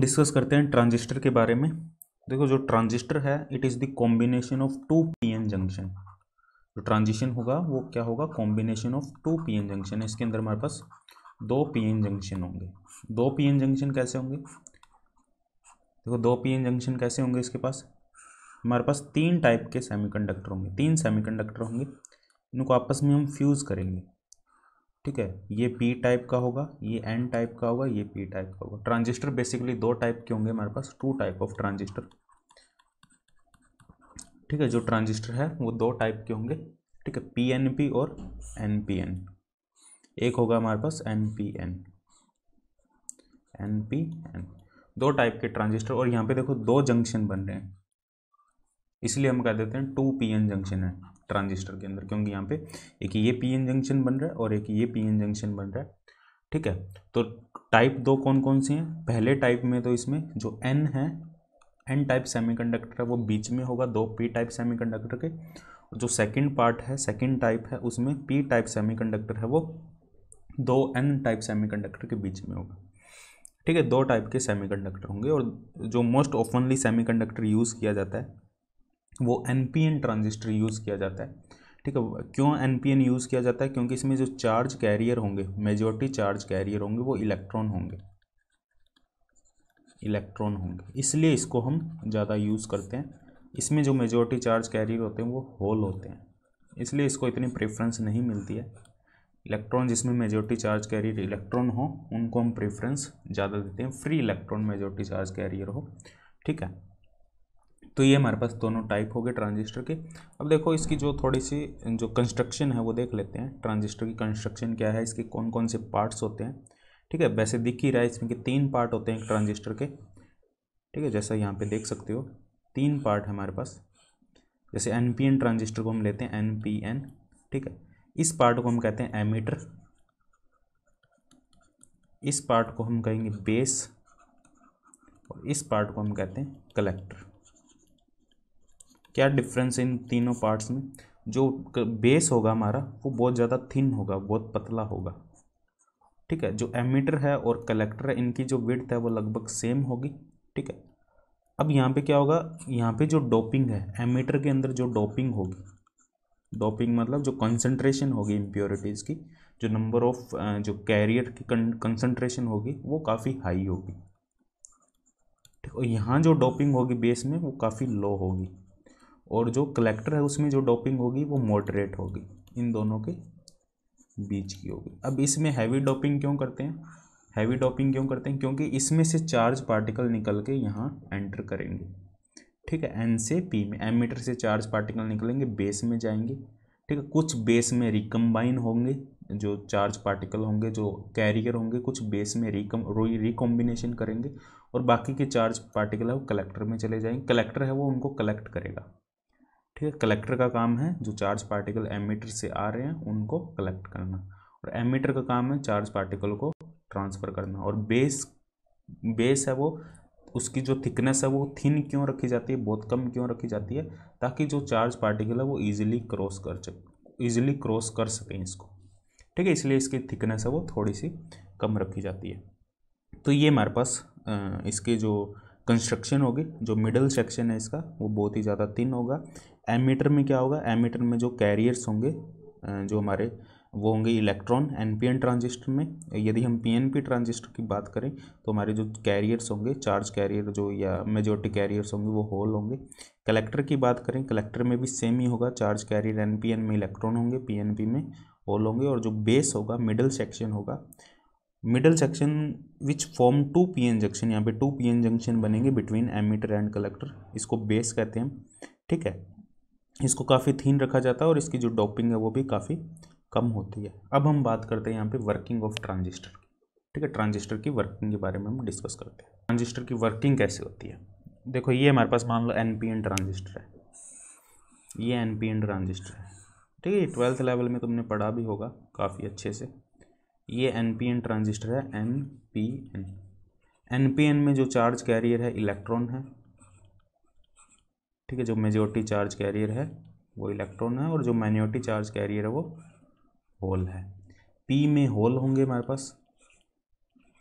Discuss करते हैं transistor के बारे में देखो जो ट्रांजिस्टर है it is the combination of two P N junction जो ट्रांजिशन होगा वो क्या होगा combination of two P N junction इसके अंदर हमारे पास दो पी एन जंक्शन होंगे दो पी एन जंक्शन कैसे होंगे देखो दो पी एन जंक्शन कैसे होंगे इसके पास हमारे पास तीन टाइप के सेमीकंडक्टर होंगे तीन सेमीकंडक्टर होंगे इनको आपस में हम फ्यूज़ करेंगे ठीक है ये पी टाइप का होगा ये एन टाइप का होगा ये पी टाइप का होगा ट्रांजिस्टर बेसिकली दो टाइप के होंगे हमारे पास टू टाइप ऑफ ट्रांजिस्टर ठीक है जो ट्रांजिस्टर है वो दो टाइप के होंगे ठीक है पी एन पी और एन पी एन एक होगा हमारे पास N P N N P N दो टाइप के ट्रांजिस्टर और यहाँ पे देखो दो जंक्शन बन रहे हैं इसलिए हम कह देते हैं टू पी एन जंक्शन है ट्रांजिस्टर के अंदर क्योंकि यहाँ पे एक ये पी एन जंक्शन बन रहा है और एक ये पी एन जंक्शन बन रहा है ठीक है तो टाइप दो कौन कौन से हैं पहले टाइप में तो इसमें जो एन है एन टाइप सेमीकंडक्टर है वो बीच में होगा दो पी टाइप सेमीकंडक्टर के और जो सेकंड पार्ट है सेकंड टाइप है उसमें पी टाइप सेमीकंडक्टर है वो दो एन टाइप सेमीकंडक्टर के बीच में होगा ठीक है दो टाइप के सेमीकंडक्टर होंगे और जो मोस्ट ओपनली सेमीकंडक्टर यूज़ किया जाता है वो N P N transistor use किया जाता है ठीक है क्यों एन यूज़ किया जाता है क्योंकि इसमें जो चार्ज कैरियर होंगे मेजोरिटी चार्ज कैरियर होंगे वो इलेक्ट्रॉन होंगे इलेक्ट्रॉन होंगे इसलिए इसको हम ज़्यादा यूज़ करते हैं इसमें जो मेजोरिटी चार्ज कैरियर होते हैं वो होल होते हैं इसलिए इसको इतनी प्रेफरेंस नहीं मिलती है इलेक्ट्रॉन जिसमें मेजोरिटी चार्ज कैरियर इलेक्ट्रॉन हो उनको हम प्रेफरेंस ज़्यादा देते हैं free electron majority charge carrier हो ठीक है तो ये हमारे पास दोनों टाइप हो गए ट्रांजिस्टर के अब देखो इसकी जो थोड़ी सी जो कंस्ट्रक्शन है वो देख लेते हैं ट्रांजिस्टर की कंस्ट्रक्शन क्या है इसके कौन कौन से पार्ट्स होते हैं ठीक है वैसे दिख ही रहा है इसमें कि तीन पार्ट होते हैं ट्रांजिस्टर के ठीक है जैसा यहाँ पे देख सकते हो तीन पार्ट है हमारे पास जैसे एन पी एन ट्रांजिस्टर को हम लेते हैं एन पी एन ठीक है इस पार्ट को हम कहते हैं एमीटर इस पार्ट को हम कहेंगे बेस और इस पार्ट को हम कहते हैं कलेक्टर क्या डिफरेंस है इन तीनों पार्ट्स में जो बेस होगा हमारा वो बहुत ज़्यादा थिन होगा बहुत पतला होगा ठीक है जो एमीटर है और कलेक्टर है इनकी जो विड्थ है वो लगभग सेम होगी ठीक है अब यहाँ पे क्या होगा यहाँ पे जो डोपिंग है एमीटर के अंदर जो डोपिंग होगी डोपिंग मतलब जो कंसनट्रेशन होगी इम्प्योरिटीज़ की जो नंबर ऑफ जो कैरियर की कंसनट्रेशन होगी वो काफ़ी हाई होगी ठीक और यहाँ जो डोपिंग होगी बेस में वो काफ़ी लो होगी और जो कलेक्टर है उसमें जो डोपिंग होगी वो मॉडरेट होगी इन दोनों के बीच की होगी अब इसमें हैवी डोपिंग क्यों करते हैं हैवी डोपिंग क्यों करते हैं क्योंकि इसमें से चार्ज पार्टिकल निकल के यहाँ एंटर करेंगे ठीक है एन से पी में एम मीटर से चार्ज पार्टिकल निकलेंगे बेस में जाएंगे ठीक है कुछ बेस में रिकम्बाइन होंगे जो चार्ज पार्टिकल होंगे जो कैरियर होंगे कुछ बेस में रिकम रिकॉम्बिनेशन करेंगे और बाकी के चार्ज पार्टिकल है वो कलेक्टर में चले जाएंगे कलेक्टर है वो उनको कलेक्ट करेगा ठीक है कलेक्टर का काम है जो चार्ज पार्टिकल एमीटर से आ रहे हैं उनको कलेक्ट करना और एमीटर का काम है चार्ज पार्टिकल को ट्रांसफ़र करना और बेस बेस है वो उसकी जो थिकनेस है वो थिन क्यों रखी जाती है बहुत कम क्यों रखी जाती है ताकि जो चार्ज पार्टिकल है वो ईजिली क्रॉस कर सक ईजिली क्रॉस कर सकें इसको ठीक है इसलिए इसकी थिकनेस है वो थोड़ी सी कम रखी जाती है तो ये हमारे पास इसकी जो कंस्ट्रक्शन होगी जो मिडल सेक्शन है इसका वो बहुत ही ज़्यादा थिन होगा एमीटर में क्या होगा एमीटर में जो कैरियर्स होंगे जो हमारे वो होंगे इलेक्ट्रॉन एनपीएन ट्रांजिस्टर में यदि हम पीएनपी ट्रांजिस्टर की बात करें तो हमारे जो कैरियर्स होंगे चार्ज कैरियर जो या मेजोरिटी कैरियर्स होंगे वो होल होंगे कलेक्टर की बात करें कलेक्टर में भी सेम ही होगा चार्ज कैरियर एनपीएन में इलेक्ट्रॉन होंगे पीएनपी में होल होंगे और जो बेस होगा मिडल सेक्शन होगा middle section which form two N junction यहाँ पे टू एन जंक्शन बनेंगे बिटवीन एमीटर एंड कलेक्टर इसको बेस कहते हैं ठीक है इसको काफ़ी थीन रखा जाता है और इसकी जो डॉपिंग है वो भी काफ़ी कम होती है अब हम बात करते हैं यहाँ पे वर्किंग ऑफ ट्रांजिस्टर की ठीक है ट्रांजिस्टर की वर्किंग के बारे में हम डिस्कस करते हैं ट्रांजिस्टर की वर्किंग कैसे होती है देखो ये हमारे पास मान लो एन पी एन ट्रांजिस्टर है ये एन पी एन ट्रांजिस्टर है ठीक है ट्वेल्थ लेवल में तुमने पढ़ा भी होगा काफ़ी अच्छे से ये एन पी एन ट्रांजिस्टर है N P N N P N में जो चार्ज कैरियर है इलेक्ट्रॉन है ठीक है जो मेजोरिटी चार्ज कैरियर है वो इलेक्ट्रॉन है और जो माइनॉरिटी चार्ज कैरियर है वो होल है पी में होल होंगे हमारे पास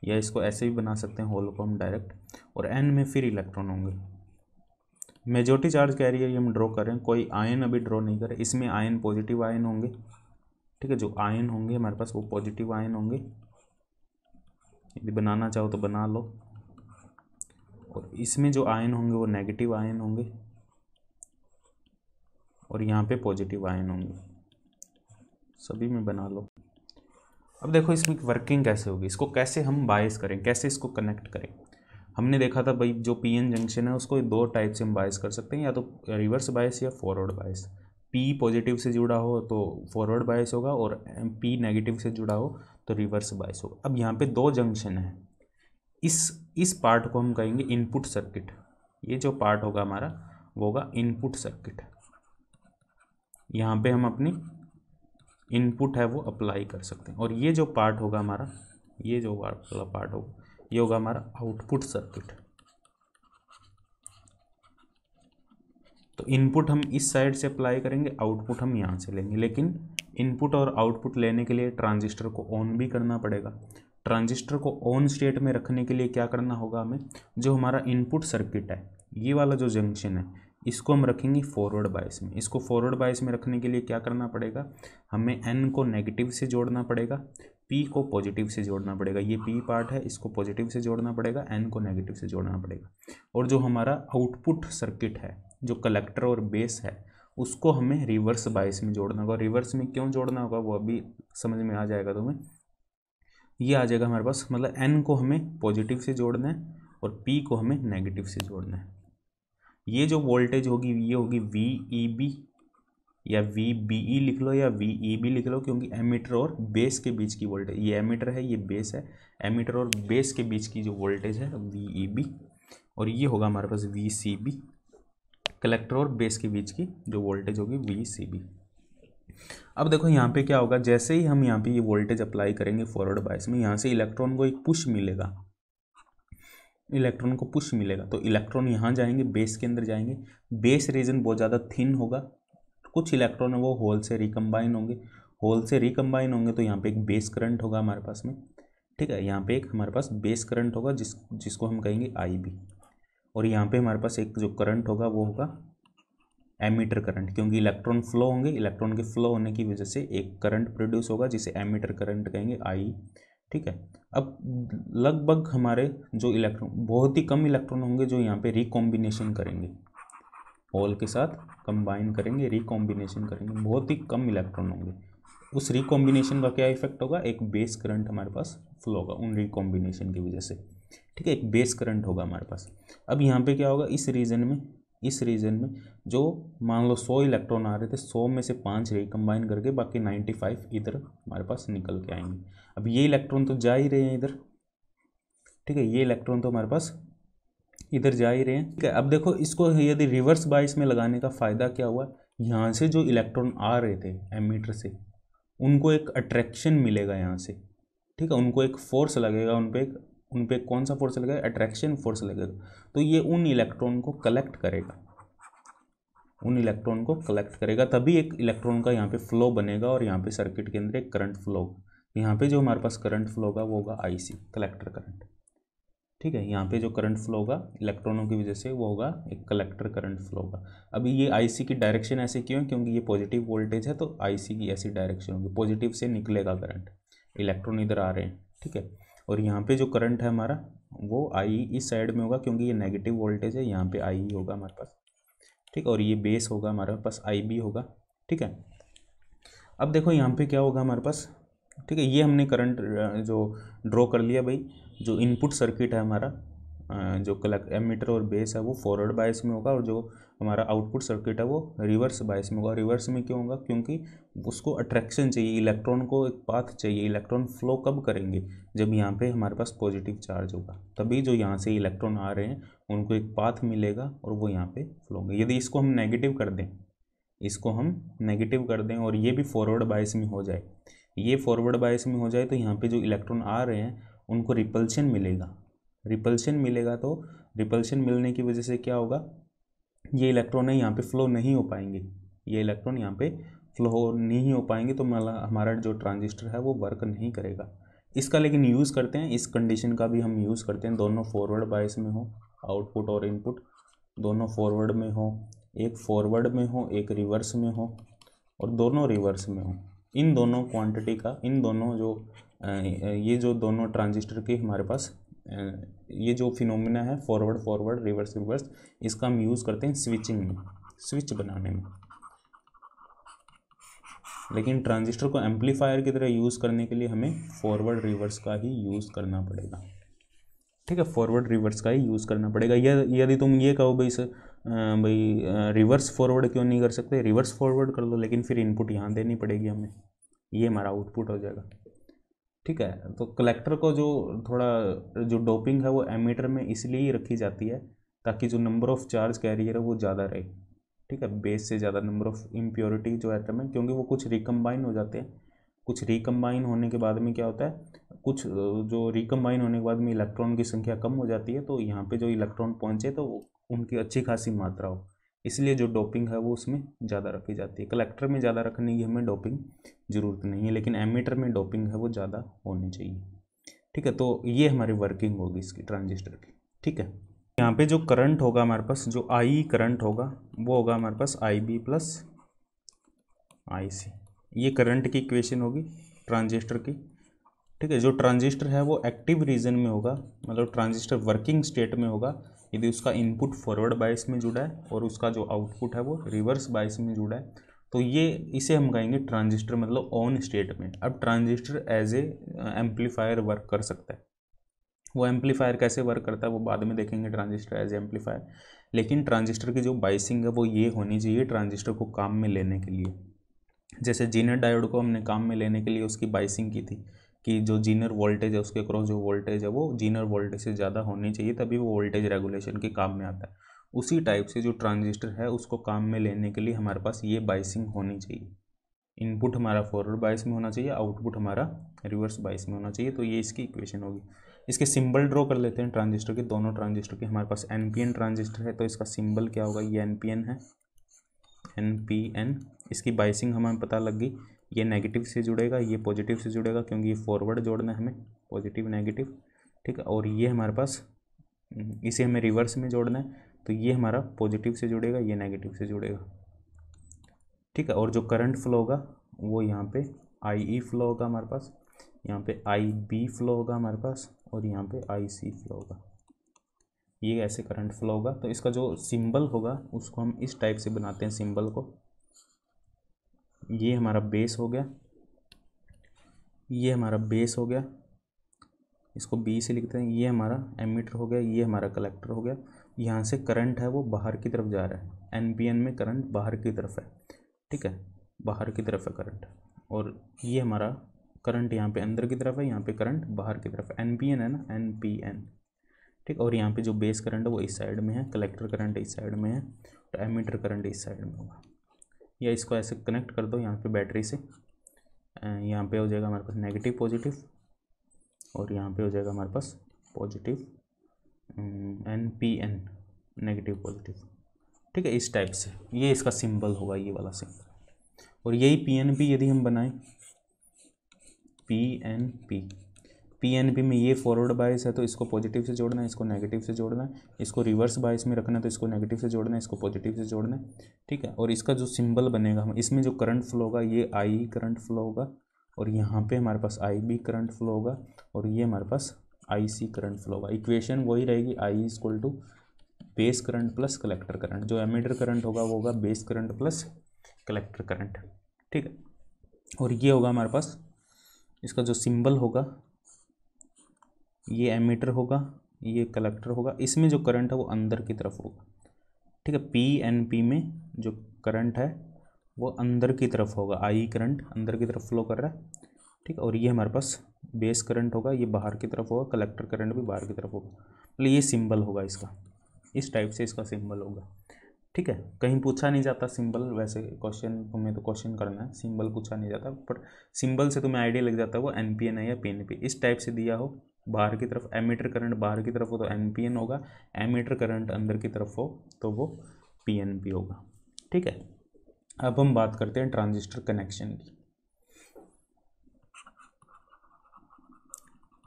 या इसको ऐसे भी बना सकते हैं होल को हम डायरेक्ट और एन में फिर इलेक्ट्रॉन होंगे मेजोरिटी चार्ज कैरियर ये हम ड्रॉ करें कोई आयन अभी ड्रॉ नहीं करें इसमें आयन पॉजिटिव आयन होंगे ठीक है जो आयन होंगे हमारे पास वो पॉजिटिव आयन होंगे यदि बनाना चाहो तो बना लो और इसमें जो आयन होंगे वो नेगेटिव आयन होंगे और यहाँ पे पॉजिटिव आयन होंगे सभी में बना लो अब देखो इसमें वर्किंग कैसे होगी इसको कैसे हम बायस करें कैसे इसको कनेक्ट करें हमने देखा था भाई जो पी एन जंक्शन है उसको दो टाइप से हम बायस कर सकते हैं या तो रिवर्स बायस या फॉरवर्ड बायस पी पॉजिटिव से जुड़ा हो तो फॉरवर्ड बायस होगा और पी नेगेटिव से जुड़ा हो तो रिवर्स बायस होगा अब यहाँ पे दो जंक्शन है इस इस पार्ट को हम कहेंगे इनपुट सर्किट ये जो पार्ट होगा हमारा वो होगा इनपुट सर्किट यहाँ पे हम अपनी इनपुट है वो अप्लाई कर सकते हैं और ये जो पार्ट होगा हमारा ये जो वाला पार्ट होगा ये होगा हमारा आउटपुट सर्किट तो इनपुट हम इस साइड से अप्लाई करेंगे आउटपुट हम यहाँ से लेंगे लेकिन इनपुट और आउटपुट लेने के लिए ट्रांजिस्टर को ऑन भी करना पड़ेगा ट्रांजिस्टर को ऑन स्टेट में रखने के लिए क्या करना होगा हमें जो हमारा इनपुट सर्किट है ये वाला जो जंक्शन है इसको हम रखेंगे फॉरवर्ड बायस में इसको फॉरवर्ड बायस में रखने के लिए क्या करना पड़ेगा हमें एन को नेगेटिव से जोड़ना पड़ेगा पी को पॉजिटिव से जोड़ना पड़ेगा ये पी पार्ट है इसको पॉजिटिव से जोड़ना पड़ेगा एन को नेगेटिव से जोड़ना पड़ेगा और जो हमारा आउटपुट सर्किट है जो कलेक्टर और बेस है उसको हमें रिवर्स बायस में जोड़ना होगा रिवर्स में क्यों जोड़ना होगा वो अभी समझ में आ जाएगा तुम्हें ये आ जाएगा हमारे पास मतलब एन को हमें पॉजिटिव से जोड़ना है और पी को हमें नेगेटिव से जोड़ना है ये जो वोल्टेज होगी ये होगी वी ई बी या वी बी ई लिख लो या वी ई बी लिख लो क्योंकि एमीटर और बेस के बीच की वोल्टेज ये एमीटर है ये बेस है एमीटर और बेस के बीच की जो वोल्टेज है वी ई बी और ये होगा हमारे पास वी सी बी कलेक्टर और बेस के बीच की जो वोल्टेज होगी वी सी बी अब देखो यहाँ पे क्या होगा जैसे ही हम यहाँ पे ये वोल्टेज अप्लाई करेंगे फॉरवर्ड बायस में यहाँ से इलेक्ट्रॉन को एक पुश मिलेगा इलेक्ट्रॉन को पुश मिलेगा तो इलेक्ट्रॉन यहाँ जाएंगे बेस के अंदर जाएंगे बेस रीजन बहुत ज़्यादा थिन होगा कुछ इलेक्ट्रॉन है वो होल से रिकम्बाइन होंगे होल से रिकम्बाइन होंगे तो यहाँ पे एक बेस करंट होगा हमारे पास में ठीक है यहाँ पे एक हमारे पास बेस करंट होगा जिस जिसको हम कहेंगे आई बी और यहाँ पे हमारे पास एक जो करंट होगा वो होगा एमीटर करंट क्योंकि इलेक्ट्रॉन फ्लो होंगे इलेक्ट्रॉन के फ्लो होने की वजह से एक करंट प्रोड्यूस होगा जिसे एमीटर करंट कहेंगे आई e। ठीक है अब लगभग हमारे जो इलेक्ट्रॉन बहुत ही कम इलेक्ट्रॉन होंगे जो यहाँ पे रिकॉम्बिनेशन करेंगे हॉल के साथ कंबाइन करेंगे रिकॉम्बिनेशन करेंगे बहुत ही कम इलेक्ट्रॉन होंगे उस रिकॉम्बिनेशन का क्या इफेक्ट होगा एक बेस करंट हमारे पास फ्लो होगा उन रिकॉम्बिनेशन की वजह से ठीक है एक बेस करंट होगा हमारे पास अब यहाँ पे क्या होगा इस रीजन में इस रीजन में जो मान लो 100 इलेक्ट्रॉन आ रहे थे 100 में से पाँच रिकम्बाइन करके बाकी 95 इधर हमारे पास निकल के आएंगे अब ये इलेक्ट्रॉन तो जा ही रहे हैं इधर ठीक है ये इलेक्ट्रॉन तो हमारे पास इधर जा ही रहे हैं ठीक है अब देखो इसको यदि रिवर्स बाइस में लगाने का फ़ायदा क्या हुआ यहाँ से जो इलेक्ट्रॉन आ रहे थे एमीटर से उनको एक अट्रैक्शन मिलेगा यहाँ से ठीक है उनको एक फोर्स लगेगा उन पर एक उन पर कौन सा फोर्स लगेगा अट्रैक्शन फोर्स लगेगा तो ये उन इलेक्ट्रॉन को कलेक्ट करेगा उन इलेक्ट्रॉन को कलेक्ट करेगा तभी एक इलेक्ट्रॉन का यहाँ पे फ्लो बनेगा और यहाँ पे सर्किट के अंदर एक करंट फ्लो होगा यहाँ पे जो हमारे पास करंट फ्लो होगा वो होगा आईसी कलेक्टर करंट ठीक है यहाँ पे जो करंट फ्लो होगा इलेक्ट्रॉनों की वजह से वो होगा एक कलेक्टर करंट फ्लो होगा अभी ये आईसी की डायरेक्शन ऐसे क्यों है क्योंकि ये पॉजिटिव वोल्टेज है तो आईसी की ऐसी डायरेक्शन होगी पॉजिटिव से निकलेगा करंट इलेक्ट्रॉन इधर आ रहे हैं ठीक है और यहाँ पे जो करंट है हमारा वो आई इस साइड में होगा क्योंकि ये नेगेटिव वोल्टेज है यहाँ पे आई होगा हमारे पास ठीक और ये बेस होगा हमारे पास आई बी होगा ठीक है अब देखो यहाँ पे क्या होगा हमारे पास ठीक है ये हमने करंट जो ड्रॉ कर लिया भाई जो इनपुट सर्किट है हमारा जो कलेक्ट एमीटर और बेस है वो फॉरवर्ड बायस में होगा और जो हमारा आउटपुट सर्किट है वो रिवर्स बायस में होगा रिवर्स में क्यों होगा क्योंकि उसको अट्रैक्शन चाहिए इलेक्ट्रॉन को एक पाथ चाहिए इलेक्ट्रॉन फ्लो कब करेंगे जब यहाँ पे हमारे पास पॉजिटिव चार्ज होगा तभी जो यहाँ से इलेक्ट्रॉन आ रहे हैं उनको एक पाथ मिलेगा और वो यहाँ पर फ्लो होंगे यदि इसको हम नेगेटिव कर दें इसको हम नेगेटिव कर दें और ये भी फॉरवर्ड बायस में हो जाए ये फॉरवर्ड बायस में हो जाए तो यहाँ पर जो इलेक्ट्रॉन आ रहे हैं उनको रिपल्शन मिलेगा रिपल्शन मिलेगा तो रिपल्शन मिलने की वजह से क्या होगा ये इलेक्ट्रॉन है यहाँ पे फ्लो नहीं हो पाएंगे ये इलेक्ट्रॉन यहाँ पे फ्लो नहीं हो पाएंगे तो हमारा जो ट्रांजिस्टर है वो वर्क नहीं करेगा इसका लेकिन यूज़ करते हैं इस कंडीशन का भी हम यूज़ करते हैं दोनों फॉरवर्ड बायस में हो आउटपुट और इनपुट दोनों फॉरवर्ड में हो एक फॉरवर्ड में हो एक रिवर्स में हो और दोनों रिवर्स में हो इन दोनों क्वांटिटी का इन दोनों जो ये जो दोनों ट्रांजिस्टर के हमारे पास ये जो फिनोमिना है फॉरवर्ड फॉरवर्ड रिवर्स रिवर्स इसका हम यूज़ करते हैं स्विचिंग में स्विच बनाने में लेकिन ट्रांजिस्टर को एम्पलीफायर की तरह यूज़ करने के लिए हमें फॉरवर्ड रिवर्स का ही यूज़ करना पड़ेगा ठीक है फॉरवर्ड रिवर्स का ही यूज़ करना पड़ेगा यदि तुम ये कहो भाई सर भाई रिवर्स फॉरवर्ड क्यों नहीं कर सकते रिवर्स फॉरवर्ड कर लो लेकिन फिर इनपुट यहाँ देनी पड़ेगी हमें ये हमारा आउटपुट हो जाएगा ठीक है तो कलेक्टर को जो थोड़ा जो डोपिंग है वो एमीटर में इसलिए ही रखी जाती है ताकि जो नंबर ऑफ चार्ज कैरियर है वो ज़्यादा रहे ठीक है बेस से ज़्यादा नंबर ऑफ इम्प्योरिटी जो एटम है क्योंकि वो कुछ रिकम्बाइन हो जाते हैं कुछ रिकम्बाइन होने के बाद में क्या होता है कुछ जो रिकम्बाइन होने के बाद में इलेक्ट्रॉन की संख्या कम हो जाती है तो यहाँ पे जो इलेक्ट्रॉन पहुँचे तो उनकी अच्छी खासी मात्रा हो इसलिए जो डोपिंग है वो उसमें ज़्यादा रखी जाती है कलेक्टर में ज़्यादा रखने की हमें डोपिंग ज़रूरत नहीं है लेकिन एमीटर में डोपिंग है वो ज़्यादा होनी चाहिए ठीक है तो ये हमारी वर्किंग होगी इसकी ट्रांजिस्टर की ठीक है यहाँ पे जो करंट होगा हमारे पास जो आई e करंट होगा वो होगा हमारे पास आई बी प्लस आई सी ये करंट की इक्वेशन होगी ट्रांजिस्टर की ठीक है जो ट्रांजिस्टर है वो एक्टिव रीजन में होगा मतलब ट्रांजिस्टर वर्किंग स्टेट में होगा यदि उसका इनपुट फॉरवर्ड बाइस में जुड़ा है और उसका जो आउटपुट है वो रिवर्स बाइस में जुड़ा है तो ये इसे हम कहेंगे ट्रांजिस्टर मतलब ऑन स्टेट में अब transistor as a amplifier work कर सकता है वो एम्पलीफायर कैसे वर्क करता है वो बाद में देखेंगे ट्रांजिस्टर एज एम्पलीफायर लेकिन ट्रांजिस्टर की जो बाइसिंग है वो ये होनी चाहिए ट्रांजिस्टर को काम में लेने के लिए जैसे जीनर डायोड को हमने काम में लेने के लिए उसकी बाइसिंग की थी कि जो जीनर वोल्टेज है उसके क्रॉस जो वोल्टेज है वो जीनर वोल्टेज से ज़्यादा होनी चाहिए तभी वो वोल्टेज रेगुलेशन के काम में आता है उसी टाइप से जो ट्रांजिस्टर है उसको काम में लेने के लिए हमारे पास ये बाइसिंग होनी चाहिए इनपुट हमारा फॉरवर्ड बाइस में होना चाहिए आउटपुट हमारा रिवर्स बाइस में होना चाहिए तो ये इसकी इक्वेशन होगी इसके सिंबल ड्रॉ कर लेते हैं ट्रांजिस्टर के दोनों ट्रांजिस्टर के हमारे पास एन ट्रांजिस्टर है तो इसका सिंबल क्या होगा ये एन है एन इसकी बाइसिंग हमें पता लग गई ये नेगेटिव से जुड़ेगा ये पॉजिटिव से जुड़ेगा क्योंकि ये फॉरवर्ड जोड़ना है हमें पॉजिटिव नेगेटिव ठीक और ये हमारे पास हम्म, इसे हमें रिवर्स में जोड़ना है तो ये हमारा पॉजिटिव से जुड़ेगा ये नेगेटिव से जुड़ेगा ठीक है और जो करंट फ्लो होगा वो यहाँ पे आई ई फ्लो होगा हमारे पास यहाँ पे आई बी फ्लो होगा हमारे पास और यहाँ पे आई सी फ्लो होगा ये ऐसे करंट फ्लो होगा तो इसका जो सिंबल होगा उसको हम इस टाइप से बनाते हैं सिंबल को ये हमारा बेस हो गया ये हमारा बेस हो गया इसको बी से लिखते हैं ये हमारा एमीटर हो गया ये हमारा कलेक्टर हो गया यहाँ से करंट है वो बाहर की तरफ जा रहा है एन में करंट बाहर की तरफ है ठीक है बाहर की तरफ है करंट और ये हमारा करंट यहाँ पे अंदर की तरफ है यहाँ पे करंट बाहर की तरफ एन पी एन है ना एन पी एन ठीक और यहाँ पे जो बेस करंट है वो इस साइड में है कलेक्टर करंट इस साइड में है और एमीटर करंट इस साइड में होगा या इसको ऐसे कनेक्ट कर दो यहाँ पे बैटरी से यहाँ पे हो जाएगा हमारे पास नेगेटिव पॉजिटिव और यहाँ पे हो जाएगा हमारे पास positive N P N negative positive ठीक है इस टाइप से ये इसका सिंबल होगा ये वाला सिंबल और यही पी एन पी यदि हम बनाएं पी एन पी पी में ये फॉरवर्ड बायस है तो इसको पॉजिटिव से जोड़ना है इसको नेगेटिव से जोड़ना है इसको रिवर्स बायस में रखना है तो इसको नेगेटिव से जोड़ना है इसको पॉजिटिव से जोड़ना है ठीक है और इसका जो सिंबल बनेगा हम इसमें जो करंट फ्लो होगा ये आई करंट फ्लो होगा और यहाँ पे हमारे पास आई बी करंट फ्लो होगा और ये हमारे पास आई सी करंट फ्लो होगा इक्वेशन वही रहेगी I is equal to base current plus collector current जो एमिटर करंट होगा वो होगा base current plus collector current ठीक है और ये होगा हमारे पास इसका जो सिंबल होगा ये एमीटर होगा ये कलेक्टर होगा इसमें जो करंट है वो अंदर की तरफ होगा ठीक है पी एन पी में जो करंट है वो अंदर की तरफ होगा आई करंट अंदर की तरफ फ्लो कर रहा है ठीक है और ये हमारे पास बेस करंट होगा ये बाहर की तरफ होगा कलेक्टर करंट भी बाहर की तरफ होगा मतलब ये सिंबल होगा इसका इस टाइप से इसका सिंबल होगा ठीक है कहीं पूछा नहीं जाता सिंबल वैसे क्वेश्चन तुम्हें तो क्वेश्चन करना है सिंबल पूछा नहीं जाता पर सिंबल से तुम्हें आइडिया लग जाता है वो एन पी एन आई या पी एन पी इस टाइप से दिया हो बाहर की तरफ एमीटर करंट बाहर की तरफ हो तो एम होगा एमीटर करंट अंदर की तरफ हो तो वो पी होगा ठीक है अब हम बात करते हैं ट्रांजिस्टर कनेक्शन की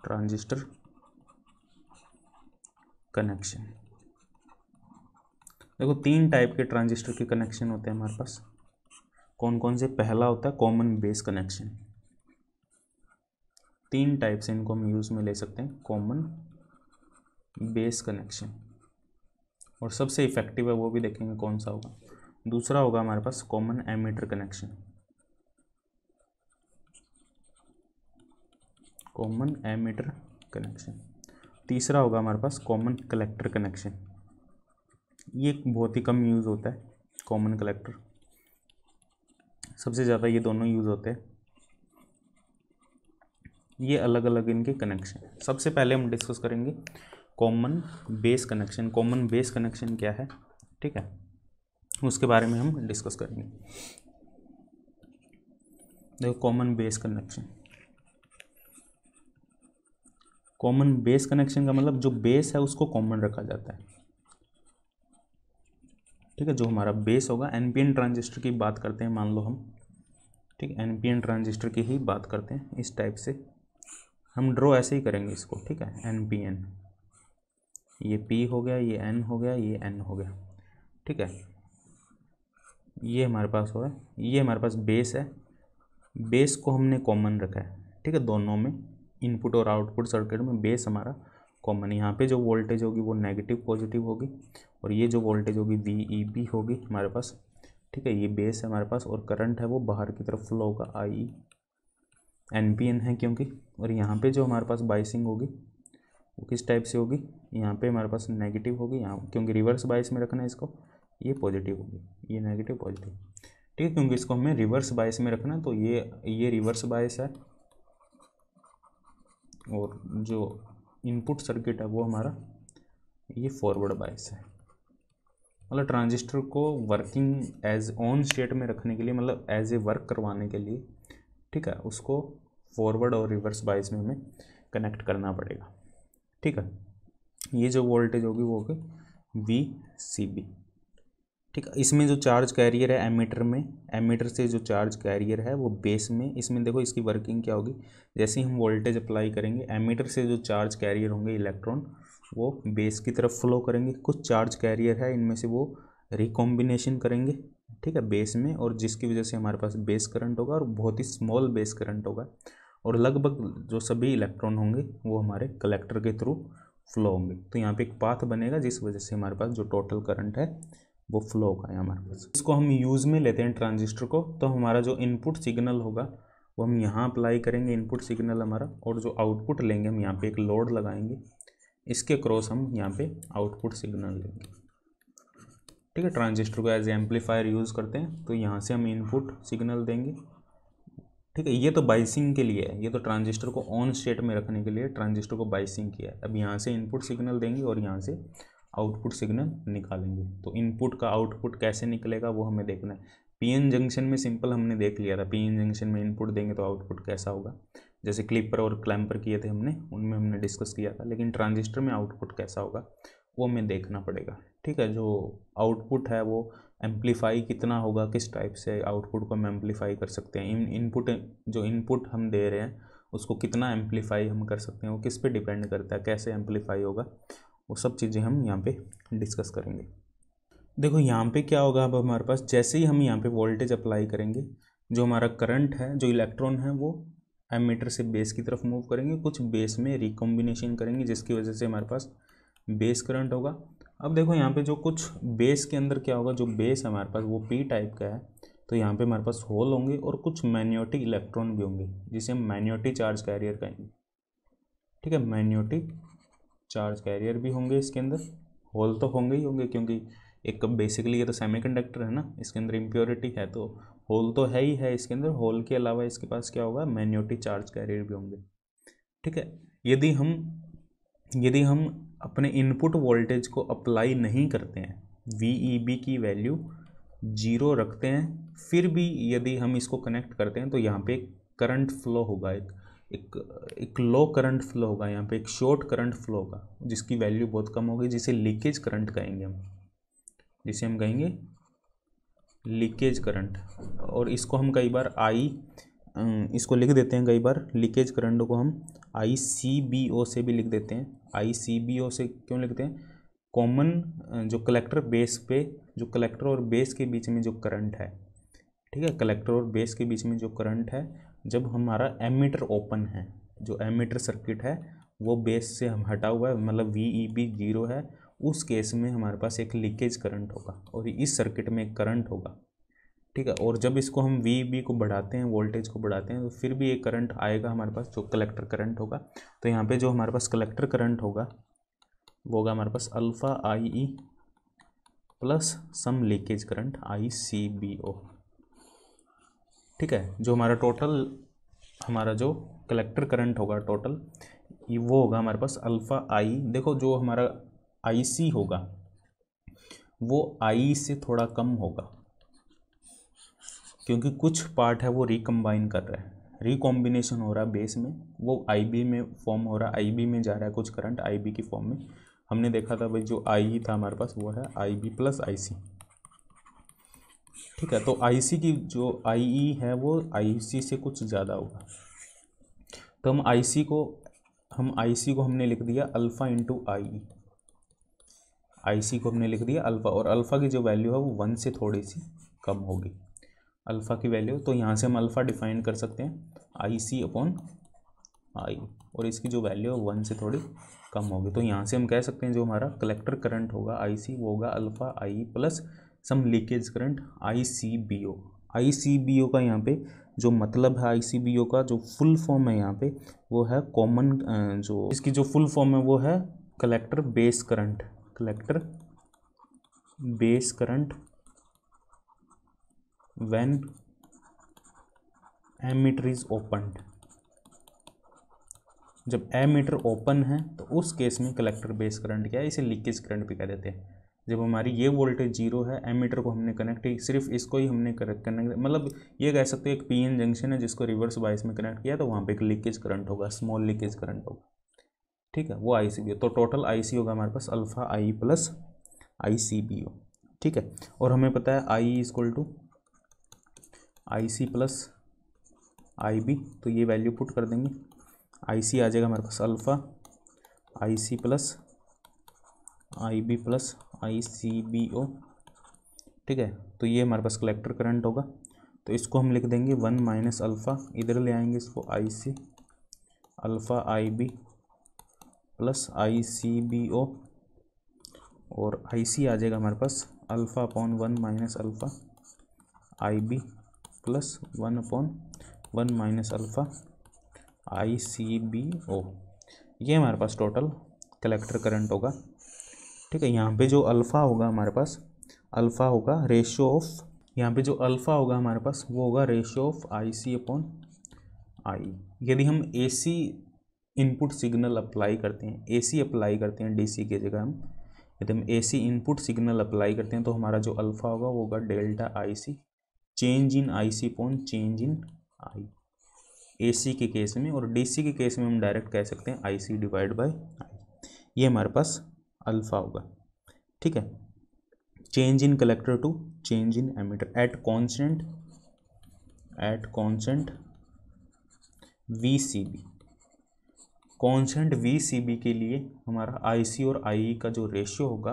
ट्रांजिस्टर कनेक्शन देखो तीन टाइप के ट्रांजिस्टर के कनेक्शन होते हैं हमारे पास कौन कौन से पहला होता है कॉमन बेस कनेक्शन तीन टाइप से इनको हम यूज़ में ले सकते हैं कॉमन बेस कनेक्शन और सबसे इफ़ेक्टिव है वो भी देखेंगे कौन सा होगा दूसरा होगा हमारे पास common emitter connection common emitter connection तीसरा होगा हमारे पास कॉमन कलेक्टर कनेक्शन ये बहुत ही कम यूज़ होता है कॉमन कलेक्टर सबसे ज़्यादा ये दोनों यूज़ होते हैं ये अलग अलग इनके कनेक्शन सबसे पहले हम डिस्कस करेंगे common base connection common base connection क्या है ठीक है उसके बारे में हम डिस्कस करेंगे देखो common base connection common base connection का मतलब जो बेस है उसको कॉमन रखा जाता है ठीक है जो हमारा बेस होगा एनपीएन ट्रांजिस्टर की बात करते हैं मान लो हम ठीक है एनपीएन ट्रांजिस्टर की ही बात करते हैं इस टाइप से हम ड्रॉ ऐसे ही करेंगे इसको ठीक है एन पी एन ये पी हो गया ये एन हो गया ये एन हो गया ठीक है ये हमारे पास हो है ये हमारे पास बेस है बेस को हमने कॉमन रखा है ठीक है दोनों में इनपुट और आउटपुट सर्किट में बेस हमारा कॉमन यहाँ पे जो वोल्टेज होगी वो नेगेटिव पॉजिटिव होगी और ये जो वोल्टेज होगी वी ई बी होगी हमारे पास ठीक है ये बेस है हमारे पास और करंट है वो बाहर की तरफ फ्लो होगा आई एन पी एन है क्योंकि और यहाँ पे जो हमारे पास बाइसिंग होगी वो किस टाइप से होगी यहाँ पे हमारे पास नेगेटिव होगी यहाँ क्योंकि रिवर्स बाइस में रखना है इसको ये पॉजिटिव होगी ये नेगेटिव पॉजिटिव ठीक है क्योंकि इसको हमें रिवर्स बाइस में रखना तो ये ये रिवर्स बाइस है और जो इनपुट सर्किट है वो हमारा ये फॉरवर्ड बाइस है मतलब ट्रांजिस्टर को वर्किंग एज ऑन स्टेट में रखने के लिए मतलब एज ए वर्क करवाने के लिए ठीक है उसको फॉरवर्ड और रिवर्स बाइस में हमें कनेक्ट करना पड़ेगा ठीक है ये जो वोल्टेज होगी वो होगी वी सी बी ठीक है इसमें जो चार्ज कैरियर है एमीटर में एमीटर से जो चार्ज कैरियर है वो बेस में इसमें देखो इसकी वर्किंग क्या होगी जैसे ही हम वोल्टेज अप्लाई करेंगे एमीटर से जो चार्ज कैरियर होंगे इलेक्ट्रॉन वो बेस की तरफ फ्लो करेंगे कुछ चार्ज कैरियर है इनमें से वो रिकॉम्बिनेशन करेंगे ठीक है बेस में और जिसकी वजह से हमारे पास बेस करंट होगा और बहुत ही स्मॉल बेस करंट होगा और लगभग जो सभी इलेक्ट्रॉन होंगे वो हमारे कलेक्टर के थ्रू फ्लो होंगे तो यहाँ पे एक पाथ बनेगा जिस वजह से हमारे पास जो टोटल करंट है वो फ्लो होगा हमारे पास इसको हम यूज़ में लेते हैं ट्रांजिस्टर को तो हमारा जो इनपुट सिग्नल होगा वो हम यहाँ अप्लाई करेंगे इनपुट सिग्नल हमारा और जो आउटपुट लेंगे हम यहाँ पे एक लोड लगाएंगे इसके क्रॉस हम यहाँ पे आउटपुट सिग्नल लेंगे ठीक है ट्रांजिस्टर को एज एम्पलीफायर यूज़ करते हैं तो यहाँ से हम इनपुट सिग्नल देंगे ठीक है ये तो बाइसिंग के लिए है ये तो ट्रांजिस्टर को ऑन स्टेट में रखने के लिए ट्रांजिस्टर को बाइसिंग किया है अब यहाँ से इनपुट सिग्नल देंगे और यहाँ से आउटपुट सिग्नल निकालेंगे तो इनपुट का आउटपुट कैसे निकलेगा वो हमें देखना है पीएन जंक्शन में सिंपल हमने देख लिया था पीएन जंक्शन में इनपुट देंगे तो आउटपुट कैसा होगा जैसे क्लिपर और क्लैम्पर किए थे हमने उनमें हमने डिस्कस किया था लेकिन ट्रांजिस्टर में आउटपुट कैसा होगा वो हमें देखना पड़ेगा ठीक है जो आउटपुट है वो एम्पलीफाई कितना होगा किस टाइप से आउटपुट को हम एम्पलीफाई कर सकते हैं इन इनपुट जो इनपुट हम दे रहे हैं उसको कितना एम्पलीफाई हम कर सकते हैं वो किस पे डिपेंड करता है कैसे एम्पलीफाई होगा वो सब चीज़ें हम यहाँ पे डिस्कस करेंगे देखो यहाँ पे क्या होगा अब हमारे पास जैसे ही हम यहाँ पे वोल्टेज अप्लाई करेंगे जो हमारा करंट है जो इलेक्ट्रॉन है वो एम से बेस की तरफ मूव करेंगे कुछ बेस में रिकॉम्बिनेशन करेंगे जिसकी वजह से हमारे पास बेस करंट होगा अब देखो यहाँ पे जो कुछ बेस के अंदर क्या होगा जो बेस हमारे पास वो पी टाइप का है तो यहाँ पे हमारे पास होल होंगे और कुछ मैन्योटिक इलेक्ट्रॉन भी होंगे जिसे हम मैन्योटी चार्ज कैरियर कहेंगे ठीक है मैन्योटिक चार्ज कैरियर भी होंगे इसके अंदर होल तो होंगे ही होंगे क्योंकि एक बेसिकली ये तो सेमी है ना इसके अंदर इम्प्योरिटी है तो होल तो है ही है इसके अंदर होल के अलावा इसके पास क्या होगा मैन्योटी चार्ज कैरियर भी होंगे ठीक है यदि हम यदि हम अपने इनपुट वोल्टेज को अप्लाई नहीं करते हैं वी e की वैल्यू जीरो रखते हैं फिर भी यदि हम इसको कनेक्ट करते हैं तो यहाँ पे करंट फ्लो होगा एक एक एक लो करंट फ्लो होगा यहाँ पे एक शॉर्ट करंट फ्लो होगा जिसकी वैल्यू बहुत कम होगी जिसे लीकेज करंट कहेंगे हम जिसे हम कहेंगे लीकेज करंट और इसको हम कई बार आई इसको लिख देते हैं कई बार लीकेज करंट को हम आई सी बी ओ से भी लिख देते हैं आई सी बी ओ से क्यों लिखते हैं कॉमन जो कलेक्टर बेस पे जो कलेक्टर और बेस के बीच में जो करंट है ठीक है कलेक्टर और बेस के बीच में जो करंट है जब हमारा एमीटर ओपन है जो एमीटर सर्किट है वो बेस से हम हटा हुआ है मतलब वी ई बी जीरो है उस केस में हमारे पास एक लीकेज करंट होगा और इस सर्किट में एक करंट होगा ठीक है और जब इसको हम वी बी को बढ़ाते हैं वोल्टेज को बढ़ाते हैं तो फिर भी एक करंट आएगा हमारे पास जो कलेक्टर करंट होगा तो यहाँ पे जो हमारे पास कलेक्टर करंट होगा वो होगा हमारे पास alpha I E plus some leakage current I C B O ठीक है जो हमारा टोटल हमारा जो कलेक्टर करंट होगा टोटल वो होगा हमारे पास अल्फ़ा आई देखो जो हमारा आई सी होगा वो आई से थोड़ा कम होगा क्योंकि कुछ पार्ट है वो रिकम्बाइन कर रहा है रिकॉम्बिनेशन हो रहा है बेस में वो आई में फॉर्म हो रहा है आई में जा रहा है कुछ करंट आई की फॉर्म में हमने देखा था भाई जो आई e था हमारे पास वो है I B plus I C ठीक है तो आई सी की जो आई ई e है वो आई सी से कुछ ज़्यादा होगा तो हम आई सी को हम आई सी को हमने लिख दिया अल्फ़ा इंटू आई ई आई सी को हमने लिख दिया अल्फ़ा और अल्फ़ा की जो वैल्यू है वो वन से थोड़ी सी कम होगी अल्फ़ा की वैल्यू तो यहाँ से हम अल्फ़ा डिफाइन कर सकते हैं आई सी अपॉन आई और इसकी जो वैल्यू है वन से थोड़ी कम होगी तो यहाँ से हम कह सकते हैं जो हमारा कलेक्टर करंट होगा आई सी वो होगा alpha I plus some leakage current I C B O I C B O का यहाँ पे जो मतलब है आई सी बी ओ का जो फुल फॉर्म है यहाँ पे वो है कॉमन जो इसकी जो फुल फॉर्म है वो है collector base current collector base current when emitter is open जब एमीटर ओपन है तो उस केस में कलेक्टर बेस करंट क्या है इसे लीकेज करंट भी कह देते हैं जब हमारी ये वोल्टेज जीरो है एमीटर को हमने कनेक्ट सिर्फ इसको ही हमने कनेक्ट मतलब ये कह सकते हो एक पीएन जंक्शन है जिसको रिवर्स बाइस में कनेक्ट किया तो वहाँ पे एक लीकेज करंट होगा स्मॉल लीकेज करंट होगा ठीक है वो आई सी बी ओ तो टोटल आई सी होगा हमारे पास alpha I plus I C B O ठीक है और हमें पता है I is equal to I C plus I B तो ये वैल्यू पुट कर देंगे आई सी आ जाएगा हमारे पास alpha I C plus I B plus I C B O ठीक है तो ये हमारे पास कलेक्टर करंट होगा तो इसको हम लिख देंगे वन माइनस अल्फ़ा इधर ले आएंगे इसको I C alpha I B plus I C B O और आई सी आ जाएगा हमारे पास alpha upon one minus alpha I B plus one upon one minus alpha I C B O ये हमारे पास टोटल कलेक्टर करंट होगा ठीक है यहाँ पे जो अल्फ़ा होगा हमारे पास अल्फ़ा होगा रेशियो ऑफ यहाँ पे जो अल्फ़ा होगा हमारे पास वो होगा ratio of I C upon I यदि हम A C input signal apply करते हैं ए सी अप्लाई करते हैं डी सी की जगह हम यदि हम A C input signal apply करते हैं तो हमारा जो अल्फ़ा होगा वो होगा delta I C change in I C upon change in I A C के केस में और डी सी के केस में हम डायरेक्ट कह सकते हैं I C divide by I ये हमारे पास अल्फ़ा होगा ठीक है change in collector to change in emitter at constant at constant V C B constant V C B के लिए हमारा आई सी और आई ई e का जो रेशियो होगा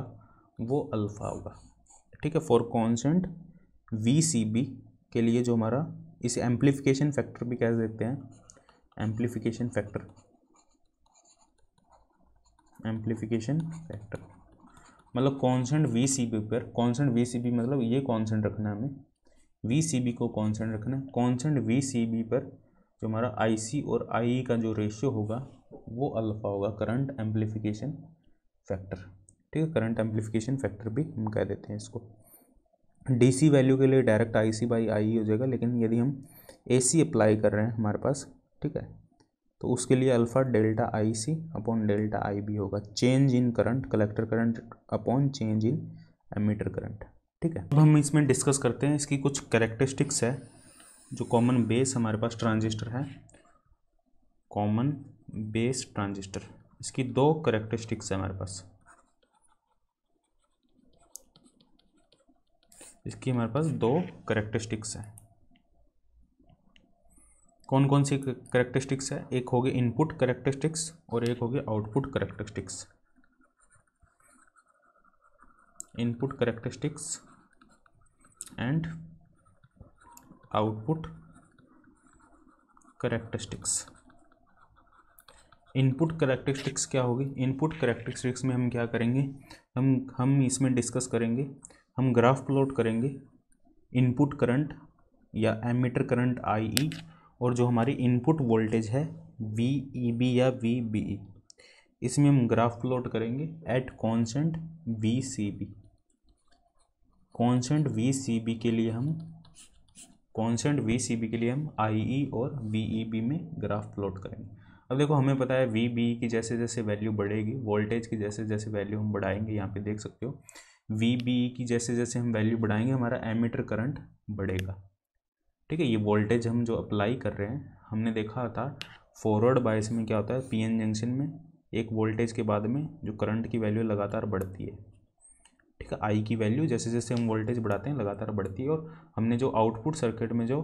वो अल्फ़ा होगा ठीक है for constant V C B के लिए जो हमारा इसे एम्पलीफिकेशन फैक्टर भी कह देते हैं एम्पलीफिकेशन फैक्टर एम्पलीफिकेशन फैक्टर मतलब कॉन्सेंट वी सी बी पर कॉन्सेंट वी सी बी मतलब ये कॉन्सेंट रखना है हमें वी सी बी को कॉन्सेंट रखना है कॉन्सेंट वी सी बी पर जो हमारा आई सी और आई ई e का जो रेशियो होगा वो अल्फ़ा होगा करंट एम्पलीफिकेशन फैक्टर ठीक है करंट एम्पलीफिकेशन फैक्टर भी हम कह देते हैं इसको डी सी वैल्यू के लिए direct I C by I हो जाएगा लेकिन यदि हम ए सी अप्लाई कर रहे हैं हमारे पास ठीक है तो उसके लिए alpha delta I C upon delta I B होगा change in current collector current upon change in emitter current ठीक है अब हम इसमें डिस्कस करते हैं इसकी कुछ करेक्टरिस्टिक्स है जो कॉमन बेस हमारे पास ट्रांजिस्टर है कॉमन बेस ट्रांजिस्टर इसकी दो करेक्टरिस्टिक्स है हमारे पास इसकी हमारे पास दो करेक्टरिस्टिक्स हैं कौन कौन सी करेक्टरिस्टिक्स है एक होगी इनपुट करेक्टरिस्टिक्स और एक होगी output characteristics input characteristics and output characteristics input characteristics क्या होगी इनपुट करेक्टरिस्टिक्स में हम क्या करेंगे हम हम इसमें डिस्कस करेंगे हम ग्राफ प्लॉट करेंगे इनपुट करंट या एमीटर करंट आई e और जो हमारी इनपुट वोल्टेज है वी ई बी या वी बी ई इसमें हम ग्राफ प्लॉट करेंगे at constant V C B constant V C B के लिए हम कॉन्सेंट वी सी बी के लिए हम आई ई e और वी ई बी में ग्राफ प्लॉट करेंगे अब देखो हमें पता है वी बी e की जैसे जैसे वैल्यू बढ़ेगी वोल्टेज की जैसे जैसे वैल्यू हम बढ़ाएंगे यहाँ पे देख सकते हो वी बी e की जैसे जैसे हम वैल्यू बढ़ाएंगे हमारा एमीटर करंट बढ़ेगा ठीक है ये वोल्टेज हम जो अप्लाई कर रहे हैं हमने देखा था फॉरवर्ड बायस में क्या होता है पीएन जंक्शन में एक वोल्टेज के बाद में जो करंट की वैल्यू लगातार बढ़ती है ठीक है आई की वैल्यू जैसे जैसे हम वोल्टेज बढ़ाते हैं लगातार बढ़ती है और हमने जो आउटपुट सर्किट में जो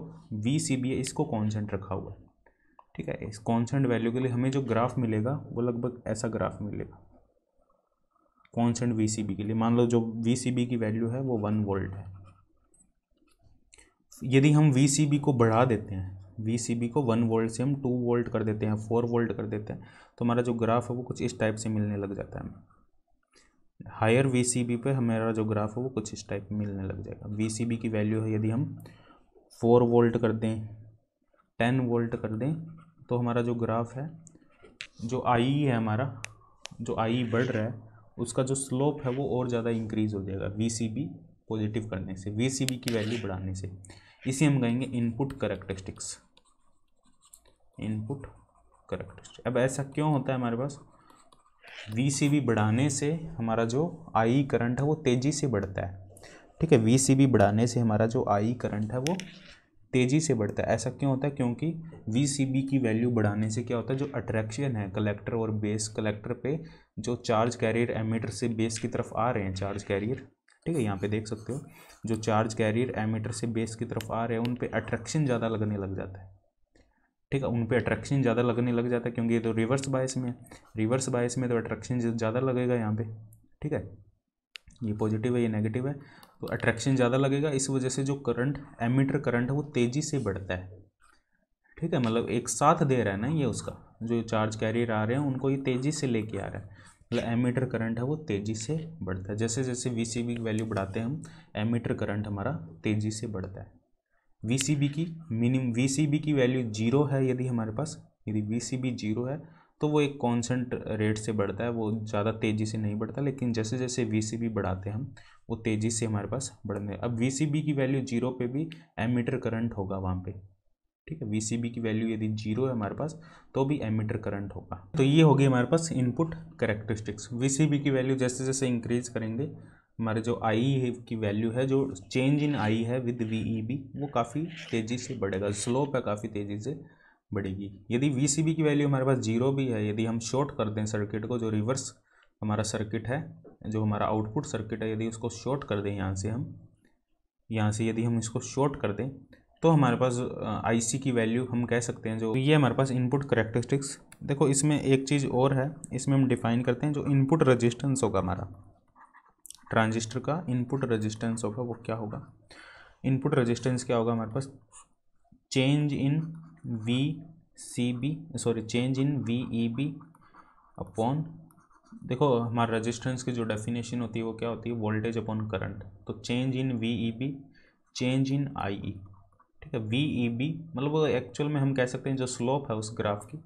वी सी बी है इसको कॉन्सेंट रखा हुआ है ठीक है इस कॉन्सेंट वैल्यू के लिए हमें जो ग्राफ मिलेगा वो लगभग ऐसा ग्राफ मिलेगा कॉन्सेंट वी के लिए मान लो जो वी की वैल्यू है वो वन वोल्ट है यदि हम वी को बढ़ा देते हैं वी को वन वोल्ट से हम टू वोल्ट कर देते हैं फोर वोल्ट कर देते हैं तो हमारा जो ग्राफ है वो कुछ इस टाइप से मिलने लग जाता है हमें हायर वी सी बी पे हमारा जो ग्राफ है वो कुछ इस टाइप मिलने लग जाएगा वी सी बी की वैल्यू है यदि हम फोर वोल्ट कर दें टेन वोल्ट कर दें तो हमारा जो ग्राफ है जो आई है हमारा जो आई बढ़ रहा है उसका जो स्लोप है वो और ज़्यादा इंक्रीज हो जाएगा वी पॉजिटिव करने से वी की वैल्यू बढ़ाने से इसे हम कहेंगे इनपुट करेक्टरिस्टिक्स इनपुट करेक्टरिस्टिक अब ऐसा क्यों होता है हमारे पास वी बढ़ाने से हमारा जो आई करंट है वो तेज़ी से बढ़ता है ठीक है वी बढ़ाने से हमारा जो आई करंट है वो तेज़ी से बढ़ता है ऐसा क्यों होता है क्योंकि वी की वैल्यू बढ़ाने से क्या होता है जो अट्रैक्शन है कलेक्टर और बेस कलेक्टर पे जो चार्ज कैरियर एमीटर से बेस की तरफ आ रहे हैं चार्ज कैरियर ठीक है यहाँ पे देख सकते हो जो चार्ज कैरियर एमीटर से बेस की तरफ आ रहे हैं उन पर अट्रैक्शन ज़्यादा लगने लग जाता है ठीक है उन पर अट्रैक्शन ज़्यादा लगने लग जाता है क्योंकि ये तो रिवर्स बायस में है रिवर्स बायस में तो अट्रैक्शन ज़्यादा लगेगा यहाँ पर ठीक है ये पॉजिटिव है ये नेगेटिव है तो अट्रैक्शन ज़्यादा लगेगा इस वजह से जो करंट एमिटर करंट है वो तेज़ी से बढ़ता है ठीक है मतलब एक साथ दे रहा है ना ये उसका जो चार्ज कैरियर आ रहे हैं उनको ये तेज़ी से लेके आ रहा है मतलब एमीटर करंट है वो तेज़ी से बढ़ता है जैसे जैसे वी सी बी की वैल्यू बढ़ाते हैं हम एमीटर करंट हमारा तेज़ी से बढ़ता है वी सी बी की मिनिमम वी सी बी की वैल्यू जीरो है यदि हमारे पास यदि वी सी बी जीरो है तो वो एक कॉन्सेंट रेट से बढ़ता है वो ज़्यादा तेज़ी से नहीं बढ़ता लेकिन जैसे जैसे वी बढ़ाते हैं हम वो तेज़ी से हमारे पास बढ़ने अब वी की वैल्यू जीरो पे भी एमीटर करंट होगा वहाँ पे ठीक है वी की वैल्यू यदि जीरो है हमारे पास तो भी एमीटर करंट होगा तो ये होगी हमारे पास इनपुट करेक्टरिस्टिक्स वी की वैल्यू जैसे जैसे इंक्रीज करेंगे हमारे जो आई की वैल्यू है जो चेंज इन आई है विद वी ई बी वो काफ़ी तेज़ी से बढ़ेगा स्लोप है काफ़ी तेज़ी से बढ़ेगी यदि वी की वैल्यू हमारे पास जीरो भी है यदि हम शॉर्ट कर दें सर्किट को जो रिवर्स हमारा सर्किट है जो हमारा आउटपुट सर्किट है यदि उसको शॉर्ट कर दें यहाँ से हम यहाँ से यदि हम इसको शॉर्ट कर दें तो हमारे पास आईसी की वैल्यू हम कह सकते हैं जो ये हमारे पास इनपुट करेक्टरिस्टिक्स देखो इसमें एक चीज़ और है इसमें हम डिफाइन करते हैं जो इनपुट रजिस्टेंस होगा हमारा ट्रांजिस्टर का इनपुट रजिस्टेंस होगा वो क्या होगा इनपुट रजिस्टेंस क्या होगा हमारे पास change in V C B sorry change in V E B upon देखो हमारे रजिस्टेंस की जो डेफिनेशन होती है वो क्या होती है वोल्टेज अपॉन करंट तो change in V E B change in I E ठीक है वी ई बी मतलब एक्चुअल में हम कह सकते हैं जो स्लोप है उस ग्राफ की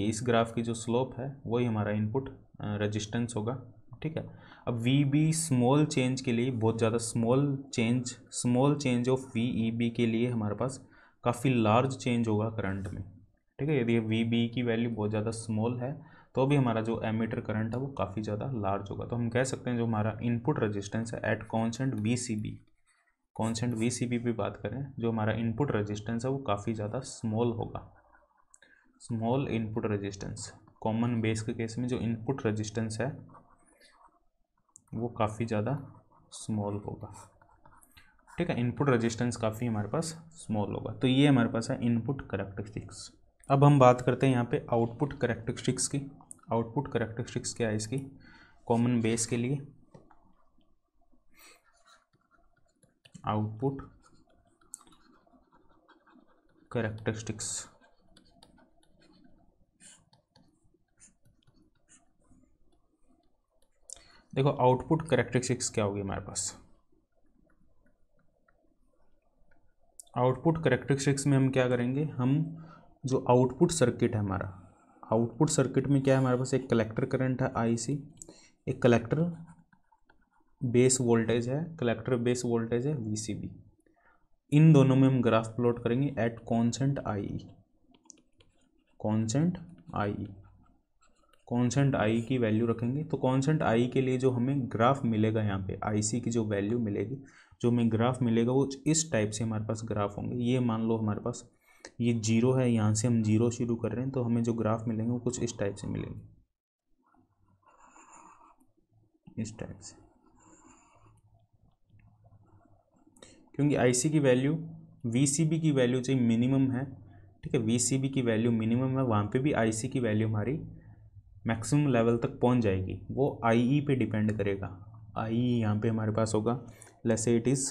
ये इस ग्राफ की जो स्लोप है वही हमारा इनपुट रजिस्टेंस होगा ठीक है अब वी बी स्मॉल चेंज के लिए बहुत ज़्यादा small change small change of V E B के लिए हमारे पास काफ़ी लार्ज चेंज होगा करंट में ठीक है यदि वी बी की वैल्यू बहुत ज़्यादा स्मॉल है तो भी हमारा जो एमीटर करंट है वो काफ़ी ज़्यादा लार्ज होगा तो हम कह सकते हैं जो हमारा इनपुट रजिस्टेंस है at constant V C B constant V C B भी बात करें जो हमारा इनपुट रजिस्टेंस है वो काफ़ी ज़्यादा स्मॉल होगा small input resistance common base के केस में जो इनपुट रजिस्टेंस है वो काफ़ी ज़्यादा स्मॉल होगा ठीक है इनपुट रेजिस्टेंस काफ़ी हमारे पास स्मॉल होगा तो ये हमारे पास है इनपुट करेक्टरिस्टिक्स अब हम बात करते हैं यहाँ पे आउटपुट करेक्टरिस्टिक्स की आउटपुट करेक्टरिस्टिक्स क्या है इसकी कॉमन बेस के लिए आउटपुट करेक्टरिस्टिक्स देखो आउटपुट करेक्टरिस्टिक्स क्या होगी हमारे पास आउटपुट करेक्टरिस्टिक्स में हम क्या करेंगे हम जो आउटपुट सर्किट है हमारा आउटपुट सर्किट में क्या है हमारे पास एक कलेक्टर करंट है आईसी एक कलेक्टर बेस वोल्टेज है कलेक्टर बेस वोल्टेज है वीसीबी इन दोनों में हम ग्राफ प्लॉट करेंगे at constant I constant I constant I की वैल्यू रखेंगे तो कॉन्सेंट आई e के लिए जो हमें ग्राफ मिलेगा यहाँ पे आईसी की जो वैल्यू मिलेगी जो हमें ग्राफ मिलेगा वो इस टाइप से हमारे पास ग्राफ होंगे ये मान लो हमारे पास ये जीरो है यहाँ से हम जीरो शुरू कर रहे हैं तो हमें जो ग्राफ मिलेंगे वो कुछ इस टाइप से मिलेंगे इस टाइप से क्योंकि आईसी की वैल्यू वीसीबी की वैल्यू जो मिनिमम है ठीक है वीसीबी की वैल्यू मिनिमम है वहाँ पे भी आईसी की वैल्यू हमारी मैक्सिमम लेवल तक पहुँच जाएगी वो आईई e पे डिपेंड करेगा आईई e यहाँ पर हमारे पास होगा लेस से it is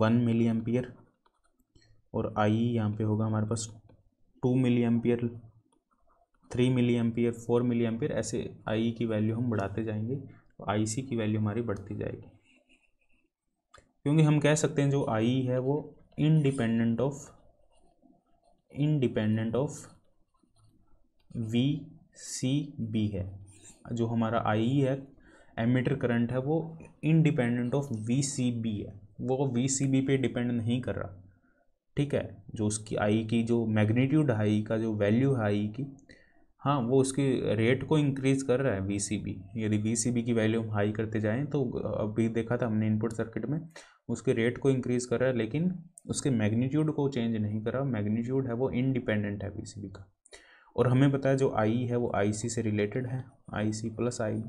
one milli ampere और आई यहाँ पे होगा हमारे पास two milli ampere three milli ampere four milli ampere ऐसे आई की वैल्यू हम बढ़ाते जाएंगे तो आई सी की वैल्यू हमारी बढ़ती जाएगी क्योंकि हम कह सकते हैं जो आई है वो independent of independent of V C B है जो हमारा आई है एमिटर करंट है वो इनडिपेंडेंट ऑफ वी है वो वी पे डिपेंड नहीं कर रहा ठीक है जो उसकी आई की जो मैग्नीट्यूड हाई का जो वैल्यू है आई की हाँ वो उसके रेट को इंक्रीज कर रहा है वी यदि वी की वैल्यू हम हाई करते जाएँ तो अभी देखा था हमने इनपुट सर्किट में उसके रेट को इंक्रीज़ कर रहा है लेकिन उसके मैग्नीट्यूड को चेंज नहीं कर रहा मैग्नीट्यूड है वो इनडिपेंडेंट है वी का और हमें बताया जो आई है वो आई सी से रिलेटेड है आई सी प्लस आई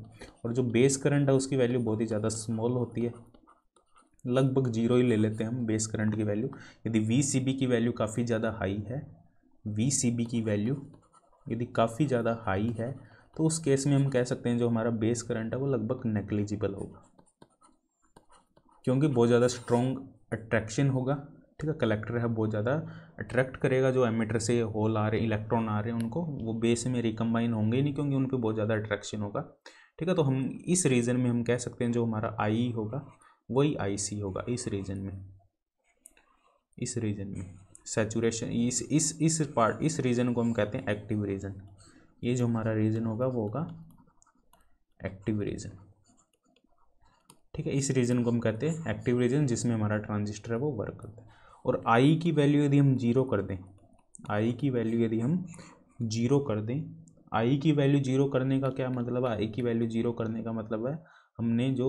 और जो बेस करंट है उसकी वैल्यू बहुत ही ज़्यादा स्मॉल होती है लगभग जीरो ही ले लेते हैं हम बेस करंट की वैल्यू यदि वी सी बी की वैल्यू काफ़ी ज़्यादा हाई है वी सी बी की वैल्यू यदि काफ़ी ज़्यादा हाई है तो उस केस में हम कह सकते हैं जो हमारा बेस करंट है वो लगभग नेग्लिजिबल होगा क्योंकि बहुत ज़्यादा स्ट्रॉन्ग अट्रैक्शन होगा ठीक है कलेक्टर है बहुत ज़्यादा अट्रैक्ट करेगा जो एमिटर से होल आ रहे इलेक्ट्रॉन आ रहे हैं उनको वो बेस में रिकम्बाइन होंगे ही नहीं क्योंकि उन पर बहुत ज़्यादा अट्रैक्शन होगा ठीक है तो हम इस रीजन में हम कह सकते हैं जो हमारा आई होगा वही आई सी होगा इस रीजन में इस रीजन में सेचुरेशन इस इस इस पार्ट इस रीजन को हम कहते हैं एक्टिव रीजन ये जो हमारा रीजन होगा वो होगा एक्टिव रीजन ठीक है इस रीजन को हम कहते हैं एक्टिव रीजन जिसमें हमारा ट्रांजिस्टर है वो वर्क करता है और आई की वैल्यू यदि हम जीरो कर दें आई की वैल्यू यदि हम जीरो कर दें आई की वैल्यू जीरो करने का क्या मतलब है आई की वैल्यू जीरो करने का मतलब है हमने जो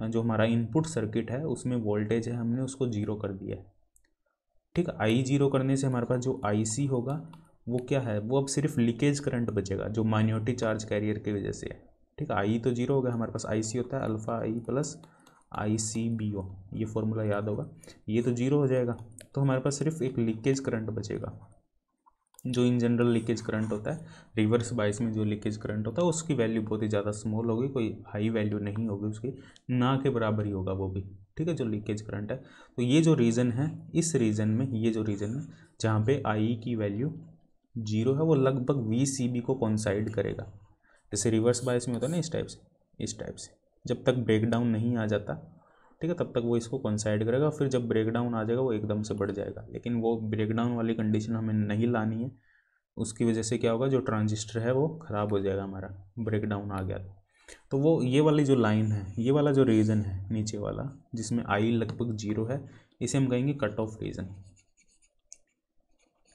जो हमारा इनपुट सर्किट है उसमें वोल्टेज है हमने उसको जीरो कर दिया है ठीक आई जीरो करने से हमारे पास जो आई होगा वो क्या है वो अब सिर्फ लीकेज करंट बचेगा जो माइनॉरिटी चार्ज कैरियर की वजह से है ठीक आई तो जीरो हो गया हमारे पास आई सी होता है alpha I plus I C B O ये फॉर्मूला याद होगा ये तो जीरो हो जाएगा तो हमारे पास सिर्फ एक लीकेज करंट बचेगा जो इन जनरल लीकेज करंट होता है रिवर्स बाइस में जो लीकेज करंट होता है उसकी वैल्यू बहुत ही ज़्यादा स्मॉल होगी कोई हाई वैल्यू नहीं होगी उसकी ना के बराबर ही होगा वो भी ठीक है जो लीकेज करंट है तो ये जो रीजन है इस रीजन में ये जो रीजन है जहाँ पे आई की वैल्यू जीरो है वो लगभग वी सी बी को कॉन्साइड करेगा जैसे रिवर्स बाइस में होता है ना इस टाइप से इस टाइप से जब तक ब्रेकडाउन नहीं आ जाता ठीक है तब तक वो इसको कंसाइड करेगा फिर जब ब्रेकडाउन आ जाएगा वो एकदम से बढ़ जाएगा लेकिन वो ब्रेकडाउन वाली कंडीशन हमें नहीं लानी है उसकी वजह से क्या होगा जो ट्रांजिस्टर है वो ख़राब हो जाएगा हमारा ब्रेकडाउन आ गया तो।, तो वो ये वाली जो लाइन है ये वाला जो रीजन है नीचे वाला जिसमें आई लगभग जीरो है इसे हम कहेंगे cut off region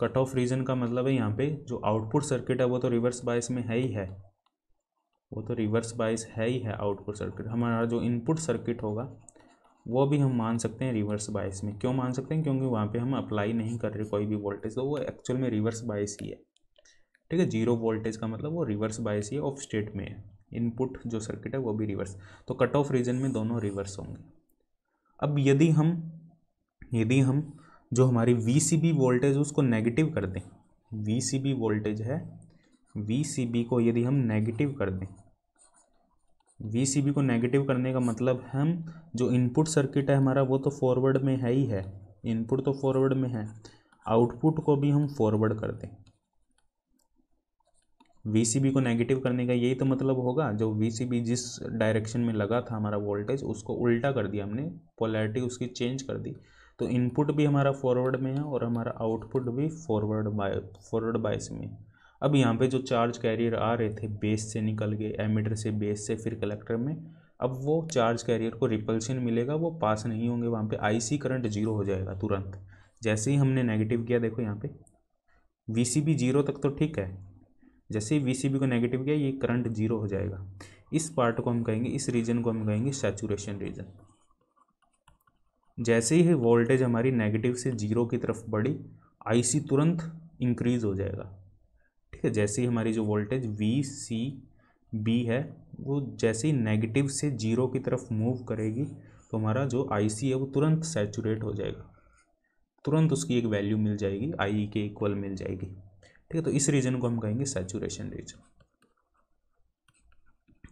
cut off region का मतलब है यहाँ पे जो आउटपुट सर्किट है वो तो रिवर्स बायस में है ही है वो तो रिवर्स बाइस है ही है आउटपुट सर्किट हमारा जो इनपुट सर्किट होगा वो भी हम मान सकते हैं रिवर्स बाइस में क्यों मान सकते हैं क्योंकि वहाँ पे हम अप्लाई नहीं कर रहे कोई भी वोल्टेज तो वो एक्चुअल में रिवर्स बाइस ही है ठीक है जीरो वोल्टेज का मतलब वो reverse bias he of state में है इनपुट जो सर्किट है वो भी रिवर्स तो कट ऑफ रीजन में दोनों रिवर्स होंगे अब यदि हम यदि हम जो हमारी वी वोल्टेज उसको नेगेटिव कर दें वी वोल्टेज है वी को यदि हम नेगेटिव कर दें वी को नेगेटिव करने का मतलब हम जो इनपुट सर्किट है हमारा वो तो फॉरवर्ड में है ही है इनपुट तो फॉरवर्ड में है आउटपुट को भी हम फॉरवर्ड कर दें वी को नेगेटिव करने का यही तो मतलब होगा जो वी जिस डायरेक्शन में लगा था हमारा वोल्टेज उसको उल्टा कर दिया हमने पोलैरिटी उसकी चेंज कर दी तो इनपुट भी हमारा फॉरवर्ड में है और हमारा आउटपुट भी फॉरवर्ड बाय फॉरवर्ड बायस में है अब यहाँ पे जो चार्ज कैरियर आ रहे थे बेस से निकल गए एमीटर से बेस से फिर कलेक्टर में अब वो चार्ज कैरियर को रिपल्शन मिलेगा वो पास नहीं होंगे वहाँ पे आईसी करंट जीरो हो जाएगा तुरंत जैसे ही हमने नेगेटिव किया देखो यहाँ पे वीसीबी जीरो तक तो ठीक है जैसे ही वीसीबी को नेगेटिव किया ये करंट जीरो हो जाएगा इस पार्ट को हम कहेंगे इस रीजन को हम कहेंगे सेचुरेशन रीजन जैसे ही वोल्टेज हमारी नेगेटिव से जीरो की तरफ बढ़ी आईसी तुरंत इंक्रीज हो जाएगा ठीक है जैसे ही हमारी जो वोल्टेज वी सी बी है वो जैसे ही नेगेटिव से जीरो की तरफ मूव करेगी तो हमारा जो आई सी है वो तुरंत सेचूरेट हो जाएगा तुरंत उसकी एक वैल्यू मिल जाएगी आई e के इक्वल मिल जाएगी ठीक है तो इस रीजन को हम कहेंगे सैचुरेशन रीजन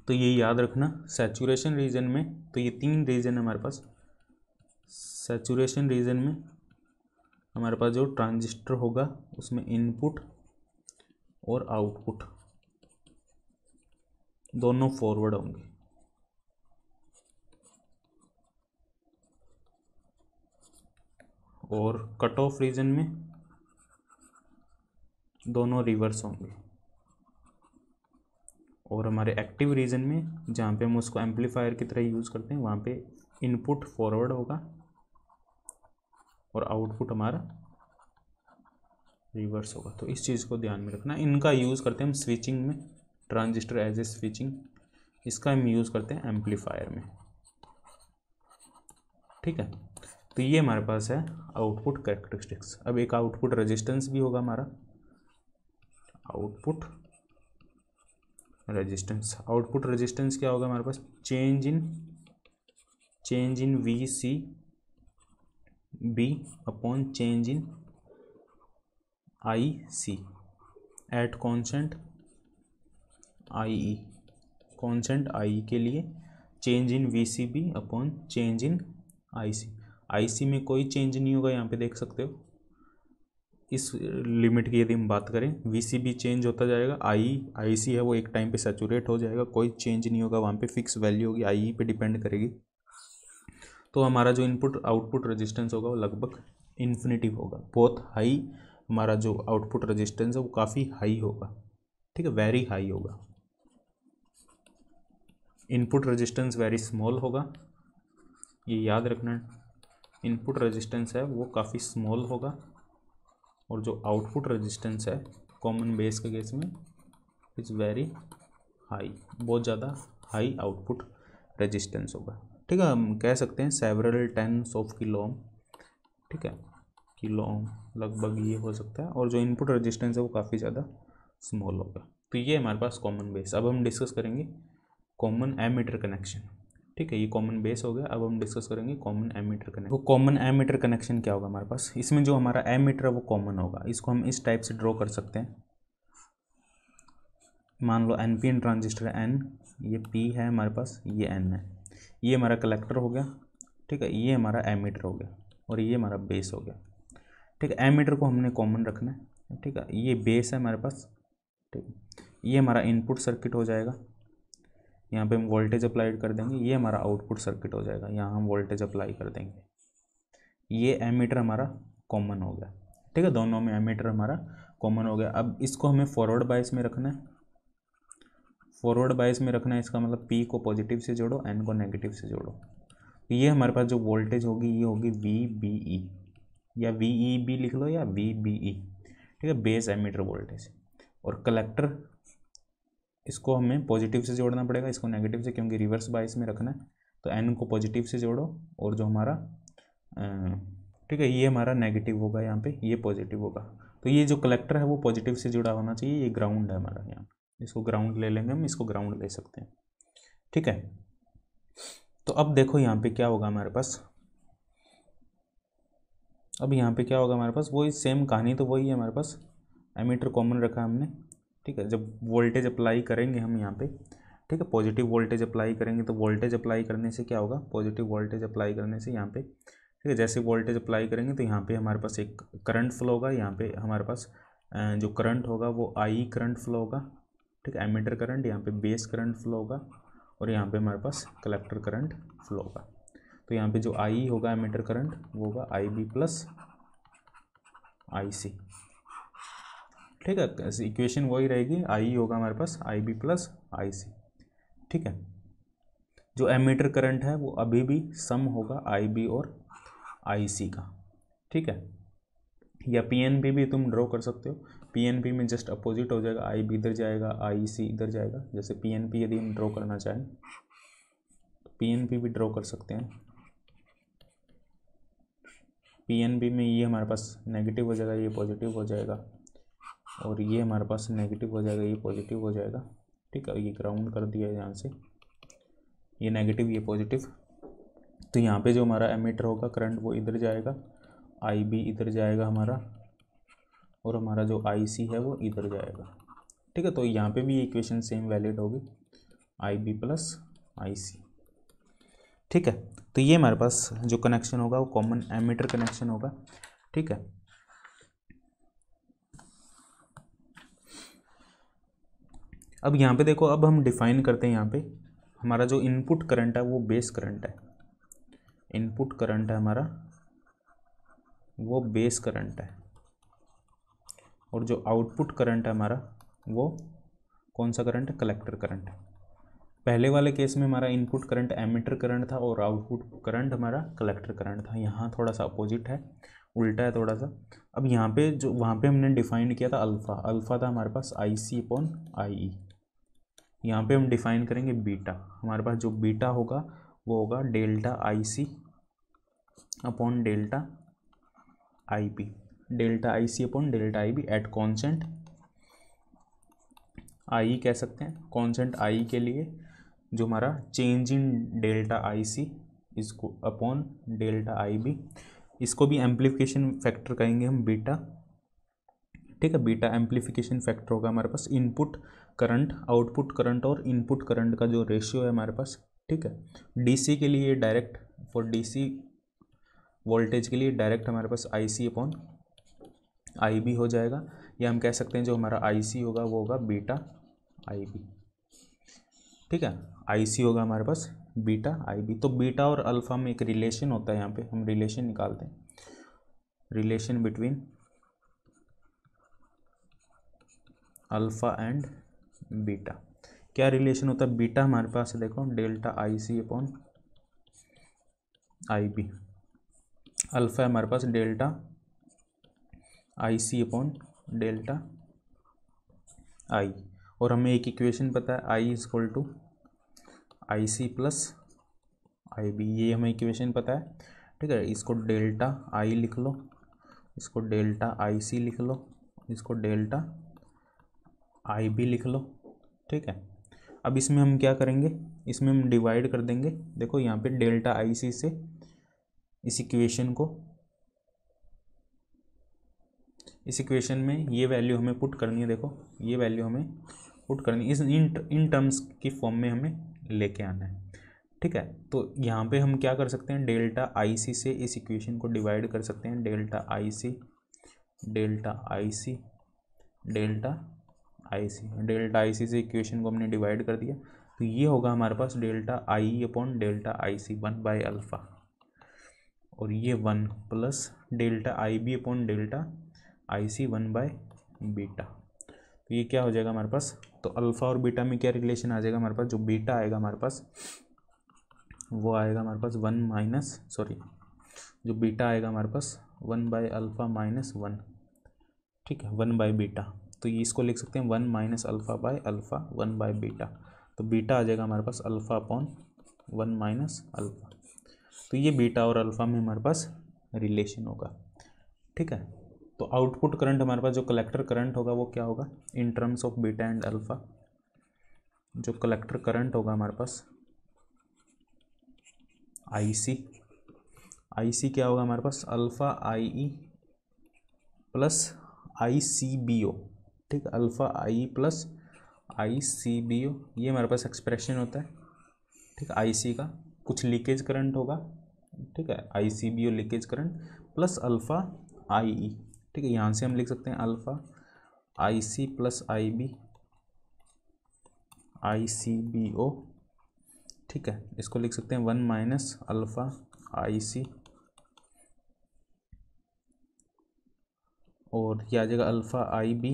तो ये याद रखना सेचूरेशन रीजन में तो ये तीन रीजन हमारे पास सेचूरेशन रीजन में हमारे पास जो ट्रांजिस्टर होगा उसमें इनपुट और आउटपुट दोनों फॉरवर्ड होंगे और कट ऑफ रीजन में दोनों रिवर्स होंगे और हमारे एक्टिव रीजन में जहाँ पे हम उसको एम्पलीफायर की तरह यूज़ करते हैं वहाँ पे इनपुट फॉरवर्ड होगा और आउटपुट हमारा रिवर्स होगा तो इस चीज़ को ध्यान में रखना इनका यूज़ करते हैं हम स्विचिंग में ट्रांजिस्टर एज ए स्विचिंग इसका हम यूज़ करते हैं एम्पलीफायर में ठीक है तो ये हमारे पास है आउटपुट करेक्टरिस्टिक्स अब एक आउटपुट रेजिस्टेंस भी होगा हमारा आउटपुट रेजिस्टेंस आउटपुट रेजिस्टेंस क्या होगा हमारे पास change in change in V C B upon change in I C at constant I E constant I E के लिए change in V C B upon change in I C I C में कोई change नहीं होगा यहाँ पे देख सकते हो इस लिमिट की यदि हम बात करें वी सी बी चेंज होता जाएगा आई आई सी है वो एक टाइम पे सेचूरेट हो जाएगा कोई चेंज नहीं होगा वहाँ पे फिक्स वैल्यू होगी आई ई e पे डिपेंड करेगी तो हमारा जो इनपुट आउटपुट रजिस्टेंस होगा वो लगभग इन्फिनेटिव होगा बहुत हाई हमारा जो आउटपुट रेजिस्टेंस है वो काफ़ी हाई होगा ठीक है वेरी हाई होगा इनपुट रेजिस्टेंस वेरी स्मॉल होगा ये याद रखना इनपुट रेजिस्टेंस है वो काफ़ी स्मॉल होगा और जो आउटपुट रेजिस्टेंस है कॉमन बेस के केस में इज़ वेरी हाई बहुत ज़्यादा हाई आउटपुट रेजिस्टेंस होगा ठीक है हम कह सकते हैं सेवरल टेंस ऑफ किलोम ठीक है किलो ओम लगभग ये हो सकता है और जो इनपुट रेजिस्टेंस है वो काफ़ी ज़्यादा स्मॉल होगा तो ये हमारे पास कॉमन बेस अब हम डिस्कस करेंगे कॉमन एमीटर कनेक्शन ठीक है ये कॉमन बेस हो गया अब हम डिस्कस करेंगे कॉमन एमीटर कनेक्शन तो कॉमन एमीटर कनेक्शन क्या होगा हमारे पास इसमें जो हमारा एमीटर है वो कॉमन होगा इसको हम इस टाइप से ड्रॉ कर सकते हैं मान लो N P N transistor N ये पी है हमारे पास ये एन है ये हमारा कलेक्टर हो गया ठीक है ये हमारा एमीटर हो गया और ये हमारा बेस हो गया ठीक है एमीटर को हमने कॉमन रखना है ठीक है ये बेस है हमारे पास ठीक है ये हमारा इनपुट सर्किट हो जाएगा यहाँ पे हम वोल्टेज अप्लाइड कर देंगे ये हमारा आउटपुट सर्किट हो जाएगा यहाँ हम वोल्टेज अप्लाई कर देंगे ये एमीटर हमारा कॉमन हो गया ठीक है दोनों में एमीटर हमारा कॉमन हो गया अब इसको हमें फॉरवर्ड बाइस में रखना है फॉरवर्ड बाइस में रखना है इसका मतलब पी को पॉजिटिव से जोड़ो एन को नेगेटिव से जोड़ो ये हमारे पास जो वोल्टेज होगी ये होगी वी बी ई या वी ई बी लिख लो या वी बी ई ठीक है बेस एमीटर वोल्टेज और कलेक्टर इसको हमें पॉजिटिव से जोड़ना पड़ेगा इसको नेगेटिव से क्योंकि रिवर्स बाइस में रखना है तो एन को पॉजिटिव से जोड़ो और जो हमारा ठीक है ये हमारा नेगेटिव होगा यहाँ पे ये पॉजिटिव होगा तो ये जो कलेक्टर है वो पॉजिटिव से जुड़ा होना चाहिए ये ग्राउंड है हमारा यहाँ इसको ग्राउंड ले लेंगे हम इसको ग्राउंड ले सकते हैं ठीक है तो अब देखो यहाँ पे क्या होगा हमारे पास अब यहाँ पे क्या होगा हमारे पास वही सेम कहानी तो वही है हमारे पास एमीटर कॉमन रखा हमने ठीक है जब वोल्टेज अप्लाई करेंगे हम यहाँ पे ठीक है पॉजिटिव वोल्टेज अप्लाई करेंगे तो वोल्टेज अप्लाई करने से क्या होगा पॉजिटिव वोल्टेज अप्लाई करने से यहाँ पे ठीक है जैसे वोल्टेज अप्लाई करेंगे तो यहाँ पे हमारे पास एक करंट फ्लो होगा यहाँ पे हमारे पास जो करंट होगा वो आई करंट फ्लो होगा ठीक है एमीटर करंट यहाँ पे बेस करंट फ्लो होगा और यहाँ पे हमारे पास कलेक्टर करंट फ्लो होगा तो यहाँ पे जो आई होगा एमीटर करंट वो होगा आई बी प्लस आई सी ठीक है इक्वेशन तो वही रहेगी आई होगा हमारे पास I B plus I C ठीक है जो एमीटर करंट है वो अभी भी सम होगा आई बी और आई सी का ठीक है या पी एन बी भी तुम ड्रॉ कर सकते हो पी एन बी में जस्ट अपोजिट हो जाएगा आई बी इधर जाएगा आई सी इधर जाएगा जैसे पी एन पी यदि हम ड्रॉ करना चाहें तो पी एन बी भी ड्रॉ कर सकते हैं पी में ये हमारे पास नेगेटिव हो जाएगा ये पॉजिटिव हो जाएगा और ये हमारे पास नेगेटिव हो जाएगा ये पॉजिटिव हो जाएगा ठीक है ये ग्राउंड कर दिया है यहाँ से ये नेगेटिव ये पॉजिटिव तो यहाँ पे जो हमारा एमीटर होगा करंट वो इधर जाएगा आई बी इधर जाएगा हमारा और हमारा जो आई सी है वो इधर जाएगा ठीक है तो यहाँ पे भी इक्वेशन सेम वैलिड होगी आई बी प्लस आई सी ठीक है तो ये हमारे पास जो कनेक्शन होगा वो कॉमन एमीटर कनेक्शन होगा ठीक है अब यहाँ पे देखो अब हम डिफाइन करते हैं यहाँ पे हमारा जो इनपुट करंट है वो बेस करंट है इनपुट करंट है हमारा वो बेस करंट है और जो आउटपुट करंट है हमारा वो कौन सा करंट है कलेक्टर करंट है पहले वाले केस में हमारा इनपुट करंट एमिटर करंट था और आउटपुट करंट हमारा कलेक्टर करंट था यहाँ थोड़ा सा अपोजिट है उल्टा है थोड़ा सा अब यहाँ पे जो वहाँ पे हमने डिफाइन किया था अल्फ़ा अल्फ़ा था हमारे पास आई सी अपॉन आई ई यहाँ पर हम डिफाइन करेंगे बीटा हमारे पास जो बीटा होगा वो होगा delta I C upon delta I P delta I C upon delta I B at constant I कह सकते हैं कॉन्सेंट आई के लिए जो हमारा चेंज इन डेल्टा आई सी इसको अपॉन डेल्टा आई बी इसको भी एम्पलीफिकेशन फैक्टर कहेंगे हम बीटा ठीक है बीटा एम्पलीफिकेशन फैक्टर होगा हमारे पास इनपुट करंट आउटपुट करंट और इनपुट करंट का जो रेशियो है हमारे पास ठीक है डीसी के लिए डायरेक्ट फॉर डीसी वोल्टेज के लिए डायरेक्ट हमारे पास I C upon I B हो जाएगा या हम कह सकते हैं जो हमारा आई सी होगा वो होगा बीटा आई बी ठीक है आई सी होगा हमारे पास बीटा आई बी तो बीटा और अल्फ़ा में एक रिलेशन होता है यहाँ पे हम रिलेशन निकालते हैं relation between alpha and beta क्या रिलेशन होता है बीटा हमारे पास देखो delta I C upon I B alpha हमारे पास delta I C upon delta I और हमें एक इक्वेशन पता है I is equal to I C plus I B ये हमें इक्वेशन पता है ठीक है इसको डेल्टा आई लिख लो इसको डेल्टा आई सी लिख लो इसको डेल्टा आई बी लिख लो ठीक है अब इसमें हम क्या करेंगे इसमें हम डिवाइड कर देंगे देखो यहाँ पे डेल्टा आई सी से इस इक्वेशन को इस इक्वेशन में ये वैल्यू हमें पुट करनी है देखो ये वैल्यू हमें पुट करनी है इस इन इन टर्म्स की फॉर्म में हमें लेके आना है ठीक है तो यहाँ पे हम क्या कर सकते हैं डेल्टा आई सी से इस इक्वेशन को डिवाइड कर सकते हैं delta I C delta I C delta I C delta I C से इक्वेशन को हमने डिवाइड कर दिया तो ये होगा हमारे पास delta I upon delta I C one by alpha और ये one plus delta I B upon delta I C one by beta तो ये क्या हो जाएगा हमारे पास तो अल्फ़ा और बीटा में क्या रिलेशन आ जाएगा हमारे पास जो बीटा आएगा हमारे पास वो आएगा हमारे पास वन माइनस सॉरी जो बीटा आएगा हमारे पास one by alpha minus one ठीक है वन बाय बीटा तो ये इसको लिख सकते हैं one minus alpha by alpha one by beta तो बीटा आ जाएगा हमारे पास alpha upon one minus alpha तो ये बीटा और अल्फ़ा में हमारे पास रिलेशन होगा ठीक है तो आउटपुट करंट हमारे पास जो कलेक्टर करंट होगा वो क्या होगा in terms of beta and alpha जो कलेक्टर करंट होगा हमारे पास आईसी आईसी क्या होगा हमारे पास alpha IE plus I C B O ठीक alpha I plus I C B O ये हमारे पास एक्सप्रेशन होता है ठीक आई सी का कुछ लीकेज करंट होगा ठीक है I C B O leakage current plus alpha I E ठीक है यहाँ से हम लिख सकते हैं alpha I C plus I B I C B O ठीक है इसको लिख सकते हैं one minus alpha I C और ये आ जाएगा alpha I B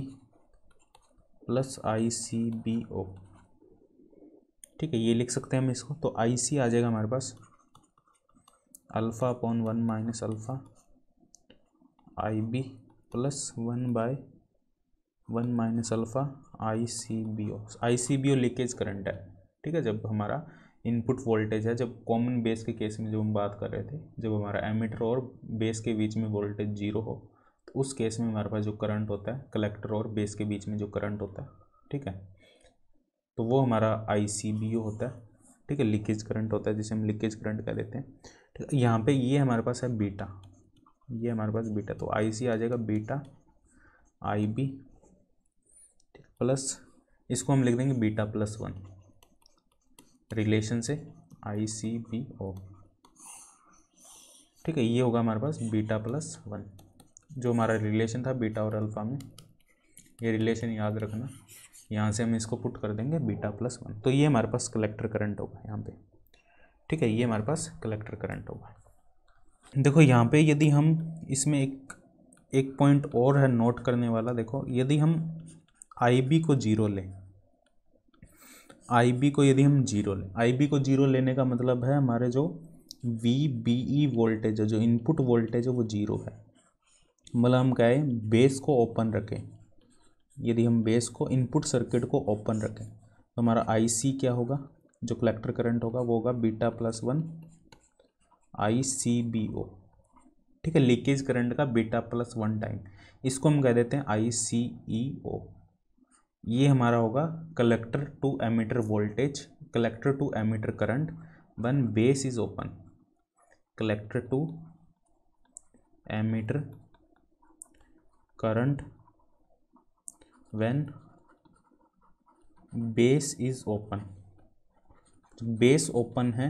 plus I C B O ठीक है ये लिख सकते हैं हम इसको तो आई सी आ जाएगा हमारे पास alpha upon one minus alpha I B plus one by one minus alpha I C B O I C B O leakage current है ठीक है जब हमारा इनपुट वोल्टेज है जब कॉमन बेस के केस में जो हम बात कर रहे थे जब हमारा एमिटर और बेस के बीच में वोल्टेज जीरो हो तो उस केस में हमारे पास जो करंट होता है कलेक्टर और बेस के बीच में जो करंट होता है ठीक है तो वो हमारा आई सी बी ओ होता है ठीक है लीकेज करंट होता है जिसे हम लीकेज करंट कह देते हैं ठीक है यहाँ पे ये हमारे पास है बीटा ये हमारे पास बीटा तो आई सी आ जाएगा बीटा आई बी प्लस इसको हम लिख देंगे बीटा प्लस वन रिलेशन से आई सी बी ओ ठीक है ये होगा हमारे पास बीटा प्लस वन जो हमारा रिलेशन था बीटा और अल्फा में ये रिलेशन याद रखना यहाँ से हम इसको पुट कर देंगे बीटा प्लस वन तो ये हमारे पास कलेक्टर करंट होगा यहाँ पे ठीक है ये हमारे पास कलेक्टर करंट होगा देखो यहाँ पे यदि हम इसमें एक एक पॉइंट और है नोट करने वाला देखो यदि हम आई को जीरो लें आई को यदि हम जीरो लें आई को जीरो लेने का मतलब है हमारे जो वी बी ई वोल्टेज है जो इनपुट वोल्टेज है वो जीरो है मतलब हम क्या बेस को ओपन रखें यदि हम बेस को इनपुट सर्किट को ओपन रखें तो हमारा आई सी क्या होगा जो कलेक्टर करंट होगा वो होगा beta plus one I C B O ठीक है लीकेज करंट का बीटा प्लस वन टाइम इसको हम कह देते हैं आई सी ई ओ ये हमारा होगा collector to emitter voltage collector to emitter current when base is open collector to emitter current when base is open base open है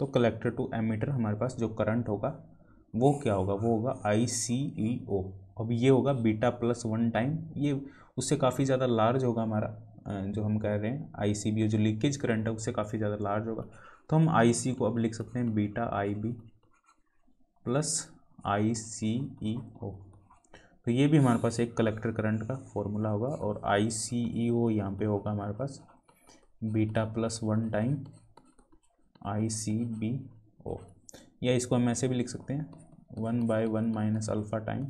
तो कलेक्टर टू एमीटर हमारे पास जो करंट होगा वो क्या होगा वो होगा आई सी ई ओ अब ये होगा बीटा प्लस वन टाइम ये उससे काफ़ी ज़्यादा लार्ज होगा हमारा जो हम कह रहे हैं आई सी बी जो लीकेज करंट है उससे काफ़ी ज़्यादा लार्ज होगा तो हम आई सी को अब लिख सकते हैं beta I B plus I C E O तो ये भी हमारे पास एक कलेक्टर करंट का फॉर्मूला होगा और आई सी ई ओ यहाँ पर होगा हमारे पास beta plus one time I C B O या इसको हम ऐसे भी लिख सकते हैं one by one minus alpha time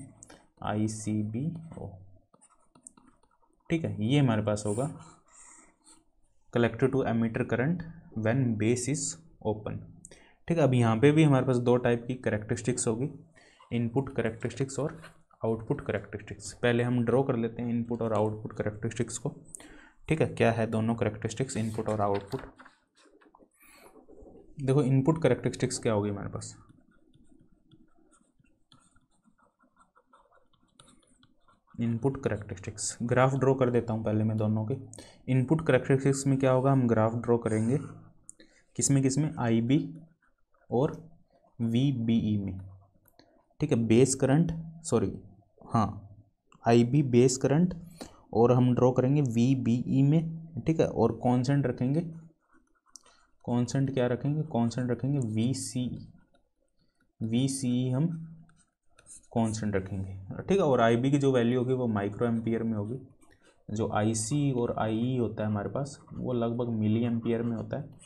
I C B O ठीक है ये हमारे पास होगा collector to emitter current when base is open ठीक है अब यहाँ पे भी हमारे पास दो टाइप की करेक्टरिस्टिक्स होगी इनपुट करेक्टरिस्टिक्स और आउटपुट करेक्टरिस्टिक्स पहले हम ड्रॉ कर लेते हैं इनपुट और आउटपुट करेक्टरिस्टिक्स को ठीक है क्या है दोनों करेक्टरिस्टिक्स इनपुट और आउटपुट देखो इनपुट करेक्टरिस्टिक्स क्या होगी हमारे पास इनपुट करेक्टरिस्टिक्स ग्राफ ड्रॉ कर देता हूँ पहले मैं दोनों के इनपुट करेक्टरिस्टिक्स में क्या होगा हम ग्राफ ड्रॉ करेंगे किसमें किसमें आई बी और वी बी ई में ठीक है बेस करंट सॉरी हाँ आई बी बेस करंट और हम ड्रॉ करेंगे वी बी ई में ठीक है और कॉन्सेंट रखेंगे कॉन्सेंट क्या रखेंगे कॉन्सेंट रखेंगे वी सी वी सी हम कॉन्सेंट रखेंगे ठीक है और आई बी की जो वैल्यू होगी वो माइक्रो एम्पियर में होगी जो आई सी और आई ई होता है हमारे पास वो लगभग मिली एम्पियर में होता है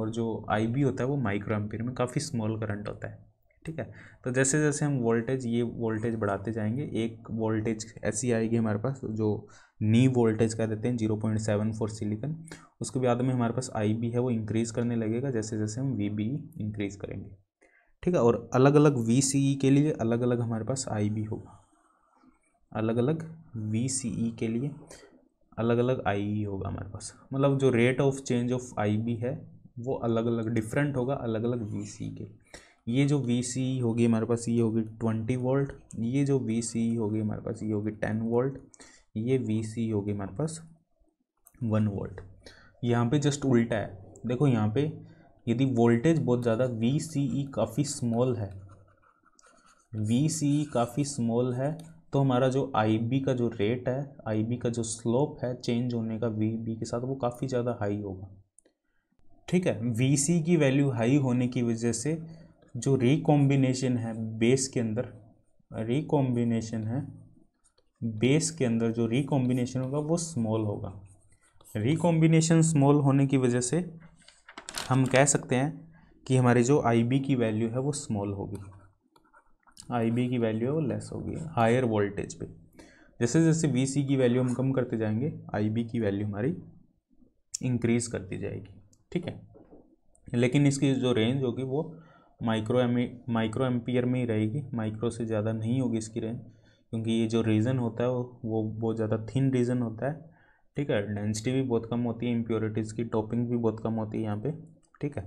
और जो आई बी होता है वो माइक्रो एम्पियर में काफ़ी स्मॉल करंट होता है ठीक है तो जैसे जैसे हम वोल्टेज ये वोल्टेज बढ़ाते जाएंगे एक वोल्टेज ऐसी आएगी हमारे पास जो नी वोल्टेज कह देते हैं zero point seven four silicon उसके बाद में हमारे पास आई बी है वो इंक्रीज़ करने लगेगा जैसे जैसे हम वी बी इंक्रीज़ करेंगे ठीक है और अलग अलग वी सी ई के लिए अलग अलग हमारे पास आई बी होगा अलग अलग वी सी ई के लिए अलग अलग आई ई होगा हमारे पास मतलब जो rate of change of I B है वो अलग अलग डिफरेंट होगा अलग अलग वी सी के ये जो वी सी e होगी हमारे पास ये होगी ट्वेंटी वोल्ट ये जो वी सी e होगी हमारे पास ये होगी टेन वोल्ट ये वी सी होगी हमारे पास वन वोल्ट यहाँ पे जस्ट उल्टा है देखो यहाँ पे यदि वोल्टेज बहुत ज़्यादा वी सी ई काफ़ी स्मॉल है वी सी ई काफ़ी स्मॉल है तो हमारा जो आई बी का जो रेट है आई बी का जो स्लोप है चेंज होने का वी बी के साथ वो काफ़ी ज़्यादा हाई होगा ठीक है वी सी e की वैल्यू हाई होने की वजह से जो रिकॉम्बिनेशन है बेस के अंदर रिकॉम्बिनेशन है बेस के अंदर जो रिकॉम्बिनेशन होगा वो स्मॉल होगा रिकॉम्बिनेशन स्मॉल होने की वजह से हम कह सकते हैं कि हमारी जो आई की वैल्यू है वो स्मॉल होगी आई की वैल्यू है वो लेस होगी हायर वोल्टेज पे जैसे जैसे वी की वैल्यू हम कम करते जाएंगे आई की वैल्यू हमारी इंक्रीज करती जाएगी ठीक है लेकिन इसकी जो रेंज होगी वो माइक्रो एम माइक्रो एम्पियर में ही रहेगी माइक्रो से ज़्यादा नहीं होगी इसकी रेंज क्योंकि ये जो रीजन होता है वो बहुत ज़्यादा थिन रीजन होता है ठीक है डेंसिटी भी बहुत कम होती है इम्प्योरिटीज़ की टॉपिंग भी बहुत कम होती है यहाँ पे ठीक है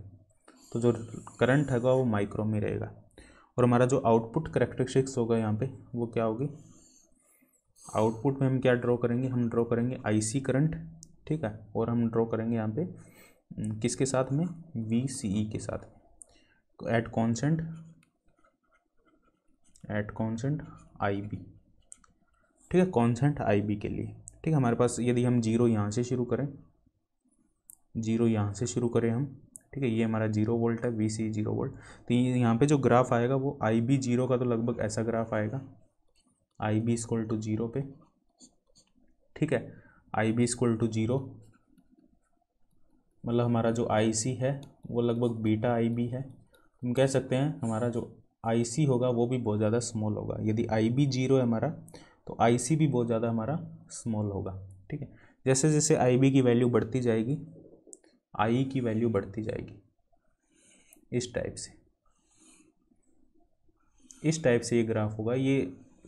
तो जो करंट होगा वो माइक्रो में रहेगा और हमारा जो आउटपुट करेक्टरिस्टिक्स होगा यहाँ पे वो क्या होगी आउटपुट में हम क्या ड्रॉ करेंगे हम ड्रॉ करेंगे आईसी करंट ठीक है और हम ड्रॉ करेंगे यहाँ पे किसके साथ में वी e के साथ at constant at constant I B ठीक है कॉन्सेंट आई बी के लिए ठीक है हमारे पास यदि हम जीरो यहाँ से शुरू करें जीरो यहाँ से शुरू करें हम ठीक है ये हमारा जीरो वोल्ट है वी सी जीरो वोल्ट तो यहाँ पे जो ग्राफ आएगा वो आई बी जीरो का तो लगभग ऐसा ग्राफ आएगा I B equal to zero पे ठीक है I B equal to zero मतलब हमारा जो आई सी है वो लगभग बीटा आई बी है हम कह सकते हैं हमारा जो आई सी होगा वो भी बहुत ज़्यादा स्मॉल होगा यदि आई बी जीरो है हमारा तो आई सी भी बहुत ज़्यादा हमारा स्मॉल होगा ठीक है जैसे जैसे आई बी की वैल्यू बढ़ती जाएगी आई e की वैल्यू बढ़ती जाएगी इस टाइप से इस टाइप से ये ग्राफ होगा ये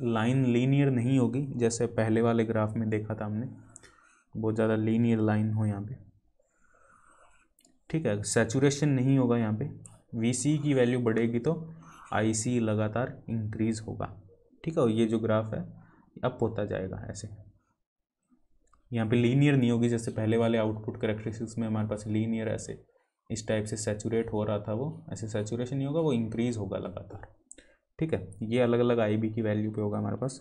लाइन लीनियर नहीं होगी जैसे पहले वाले ग्राफ में देखा था हमने बहुत ज़्यादा लीनियर लाइन हो यहाँ पे ठीक है सेचुरेशन नहीं होगा यहाँ पे वी की वैल्यू बढ़ेगी तो आई लगातार इंक्रीज़ होगा ठीक है और ये जो ग्राफ है अप होता जाएगा ऐसे यहाँ पे लीनियर नहीं होगी जैसे पहले वाले आउटपुट करेक्ट्रिक्स में हमारे पास लीनियर ऐसे इस टाइप से सेचूरेट हो रहा था वो ऐसे सेचूरेशन नहीं होगा वो इंक्रीज़ होगा लगातार ठीक है ये अलग अलग आई की वैल्यू पे होगा हमारे पास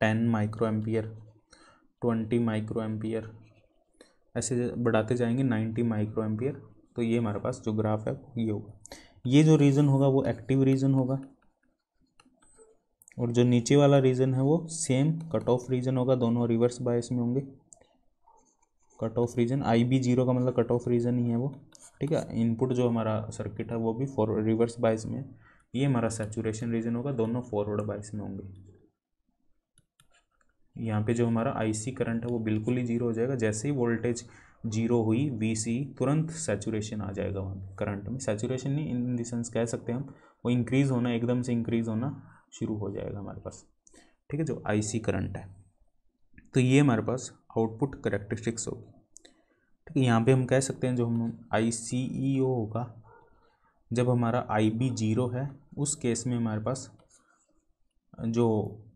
ten micro ampere twenty micro ampere ऐसे बढ़ाते जाएंगे नाइन्टी माइक्रो एम्पियर तो ये हमारे पास जो ग्राफ है ये होगा ये जो रीज़न होगा वो एक्टिव रीज़न होगा और जो नीचे वाला रीजन है वो सेम कट ऑफ रीजन होगा दोनों रिवर्स बायस में होंगे cut off region I B zero का मतलब कट ऑफ रीजन ही है वो ठीक है इनपुट जो हमारा सर्किट है वो भी फॉर रिवर्स बायस में ये हमारा सेचुरेशन रीजन होगा दोनों फॉरवर्ड बायस में होंगे यहाँ पे जो हमारा आईसी करंट है वो बिल्कुल ही जीरो हो जाएगा जैसे ही वोल्टेज जीरो हुई वीसी तुरंत सेचुरेशन आ जाएगा वहाँ करंट में सेचुरेशन नहीं इन देंस कह सकते हैं हम वो इंक्रीज़ होना एकदम से इंक्रीज़ होना शुरू हो जाएगा हमारे पास ठीक है जो आईसी करंट है तो ये हमारे पास आउटपुट करेक्टरिस्टिक्स होगी ठीक है यहाँ पे हम कह सकते हैं जो हम आई सी ई ओ होगा जब हमारा आई बी जीरो है उस केस में हमारे पास जो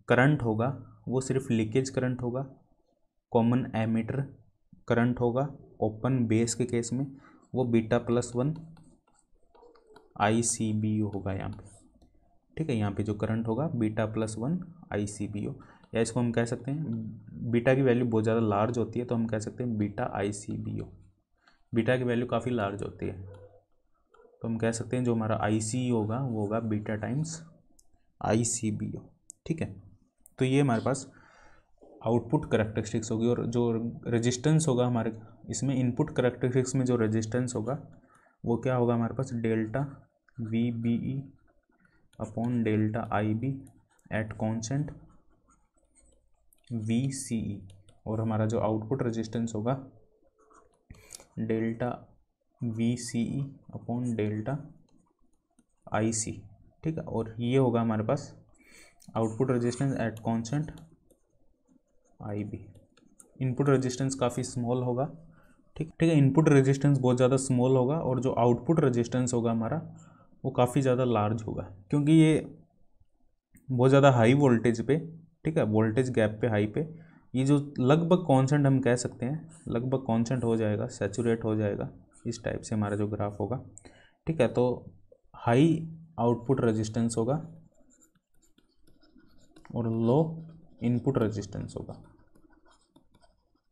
करंट होगा वो सिर्फ लीकेज करंट होगा कॉमन एमीटर करंट होगा ओपन बेस के केस में वो beta plus one I C B होगा यहाँ पे ठीक है यहाँ पे जो करंट होगा beta plus one I C B O या इसको हम कह सकते हैं बीटा हम्म। की वैल्यू बहुत ज़्यादा लार्ज होती है तो हम कह सकते हैं beta I C B O beta की वैल्यू काफ़ी लार्ज होती है तो हम कह सकते हैं जो हमारा आई सी e होगा वो होगा beta times I C B O ठीक है तो ये हमारे पास आउटपुट करेक्टरिस्टिक्स होगी और जो रेजिस्टेंस होगा हमारे इसमें इनपुट करेक्टरिस्टिक्स में जो रेजिस्टेंस होगा वो क्या होगा हमारे पास delta V B E upon delta I B at constant V C E और हमारा जो आउटपुट रेजिस्टेंस होगा delta V C E upon delta I C ठीक है और ये होगा हमारे पास output resistance at constant I B input resistance काफ़ी स्मॉल होगा ठीक ठीक है इनपुट रेजिस्टेंस बहुत ज़्यादा स्मॉल होगा और जो आउटपुट रेजिस्टेंस होगा हमारा वो काफ़ी ज़्यादा लार्ज होगा क्योंकि ये बहुत ज़्यादा हाई वोल्टेज पे ठीक है वोल्टेज गैप पे हाई पे ये जो लगभग कॉन्सेंट हम कह सकते हैं लगभग कॉन्सेंट हो जाएगा सेचूरेट हो जाएगा इस टाइप से हमारा जो ग्राफ होगा ठीक है तो हाई आउटपुट रजिस्टेंस होगा और लो इनपुट रजिस्टेंस होगा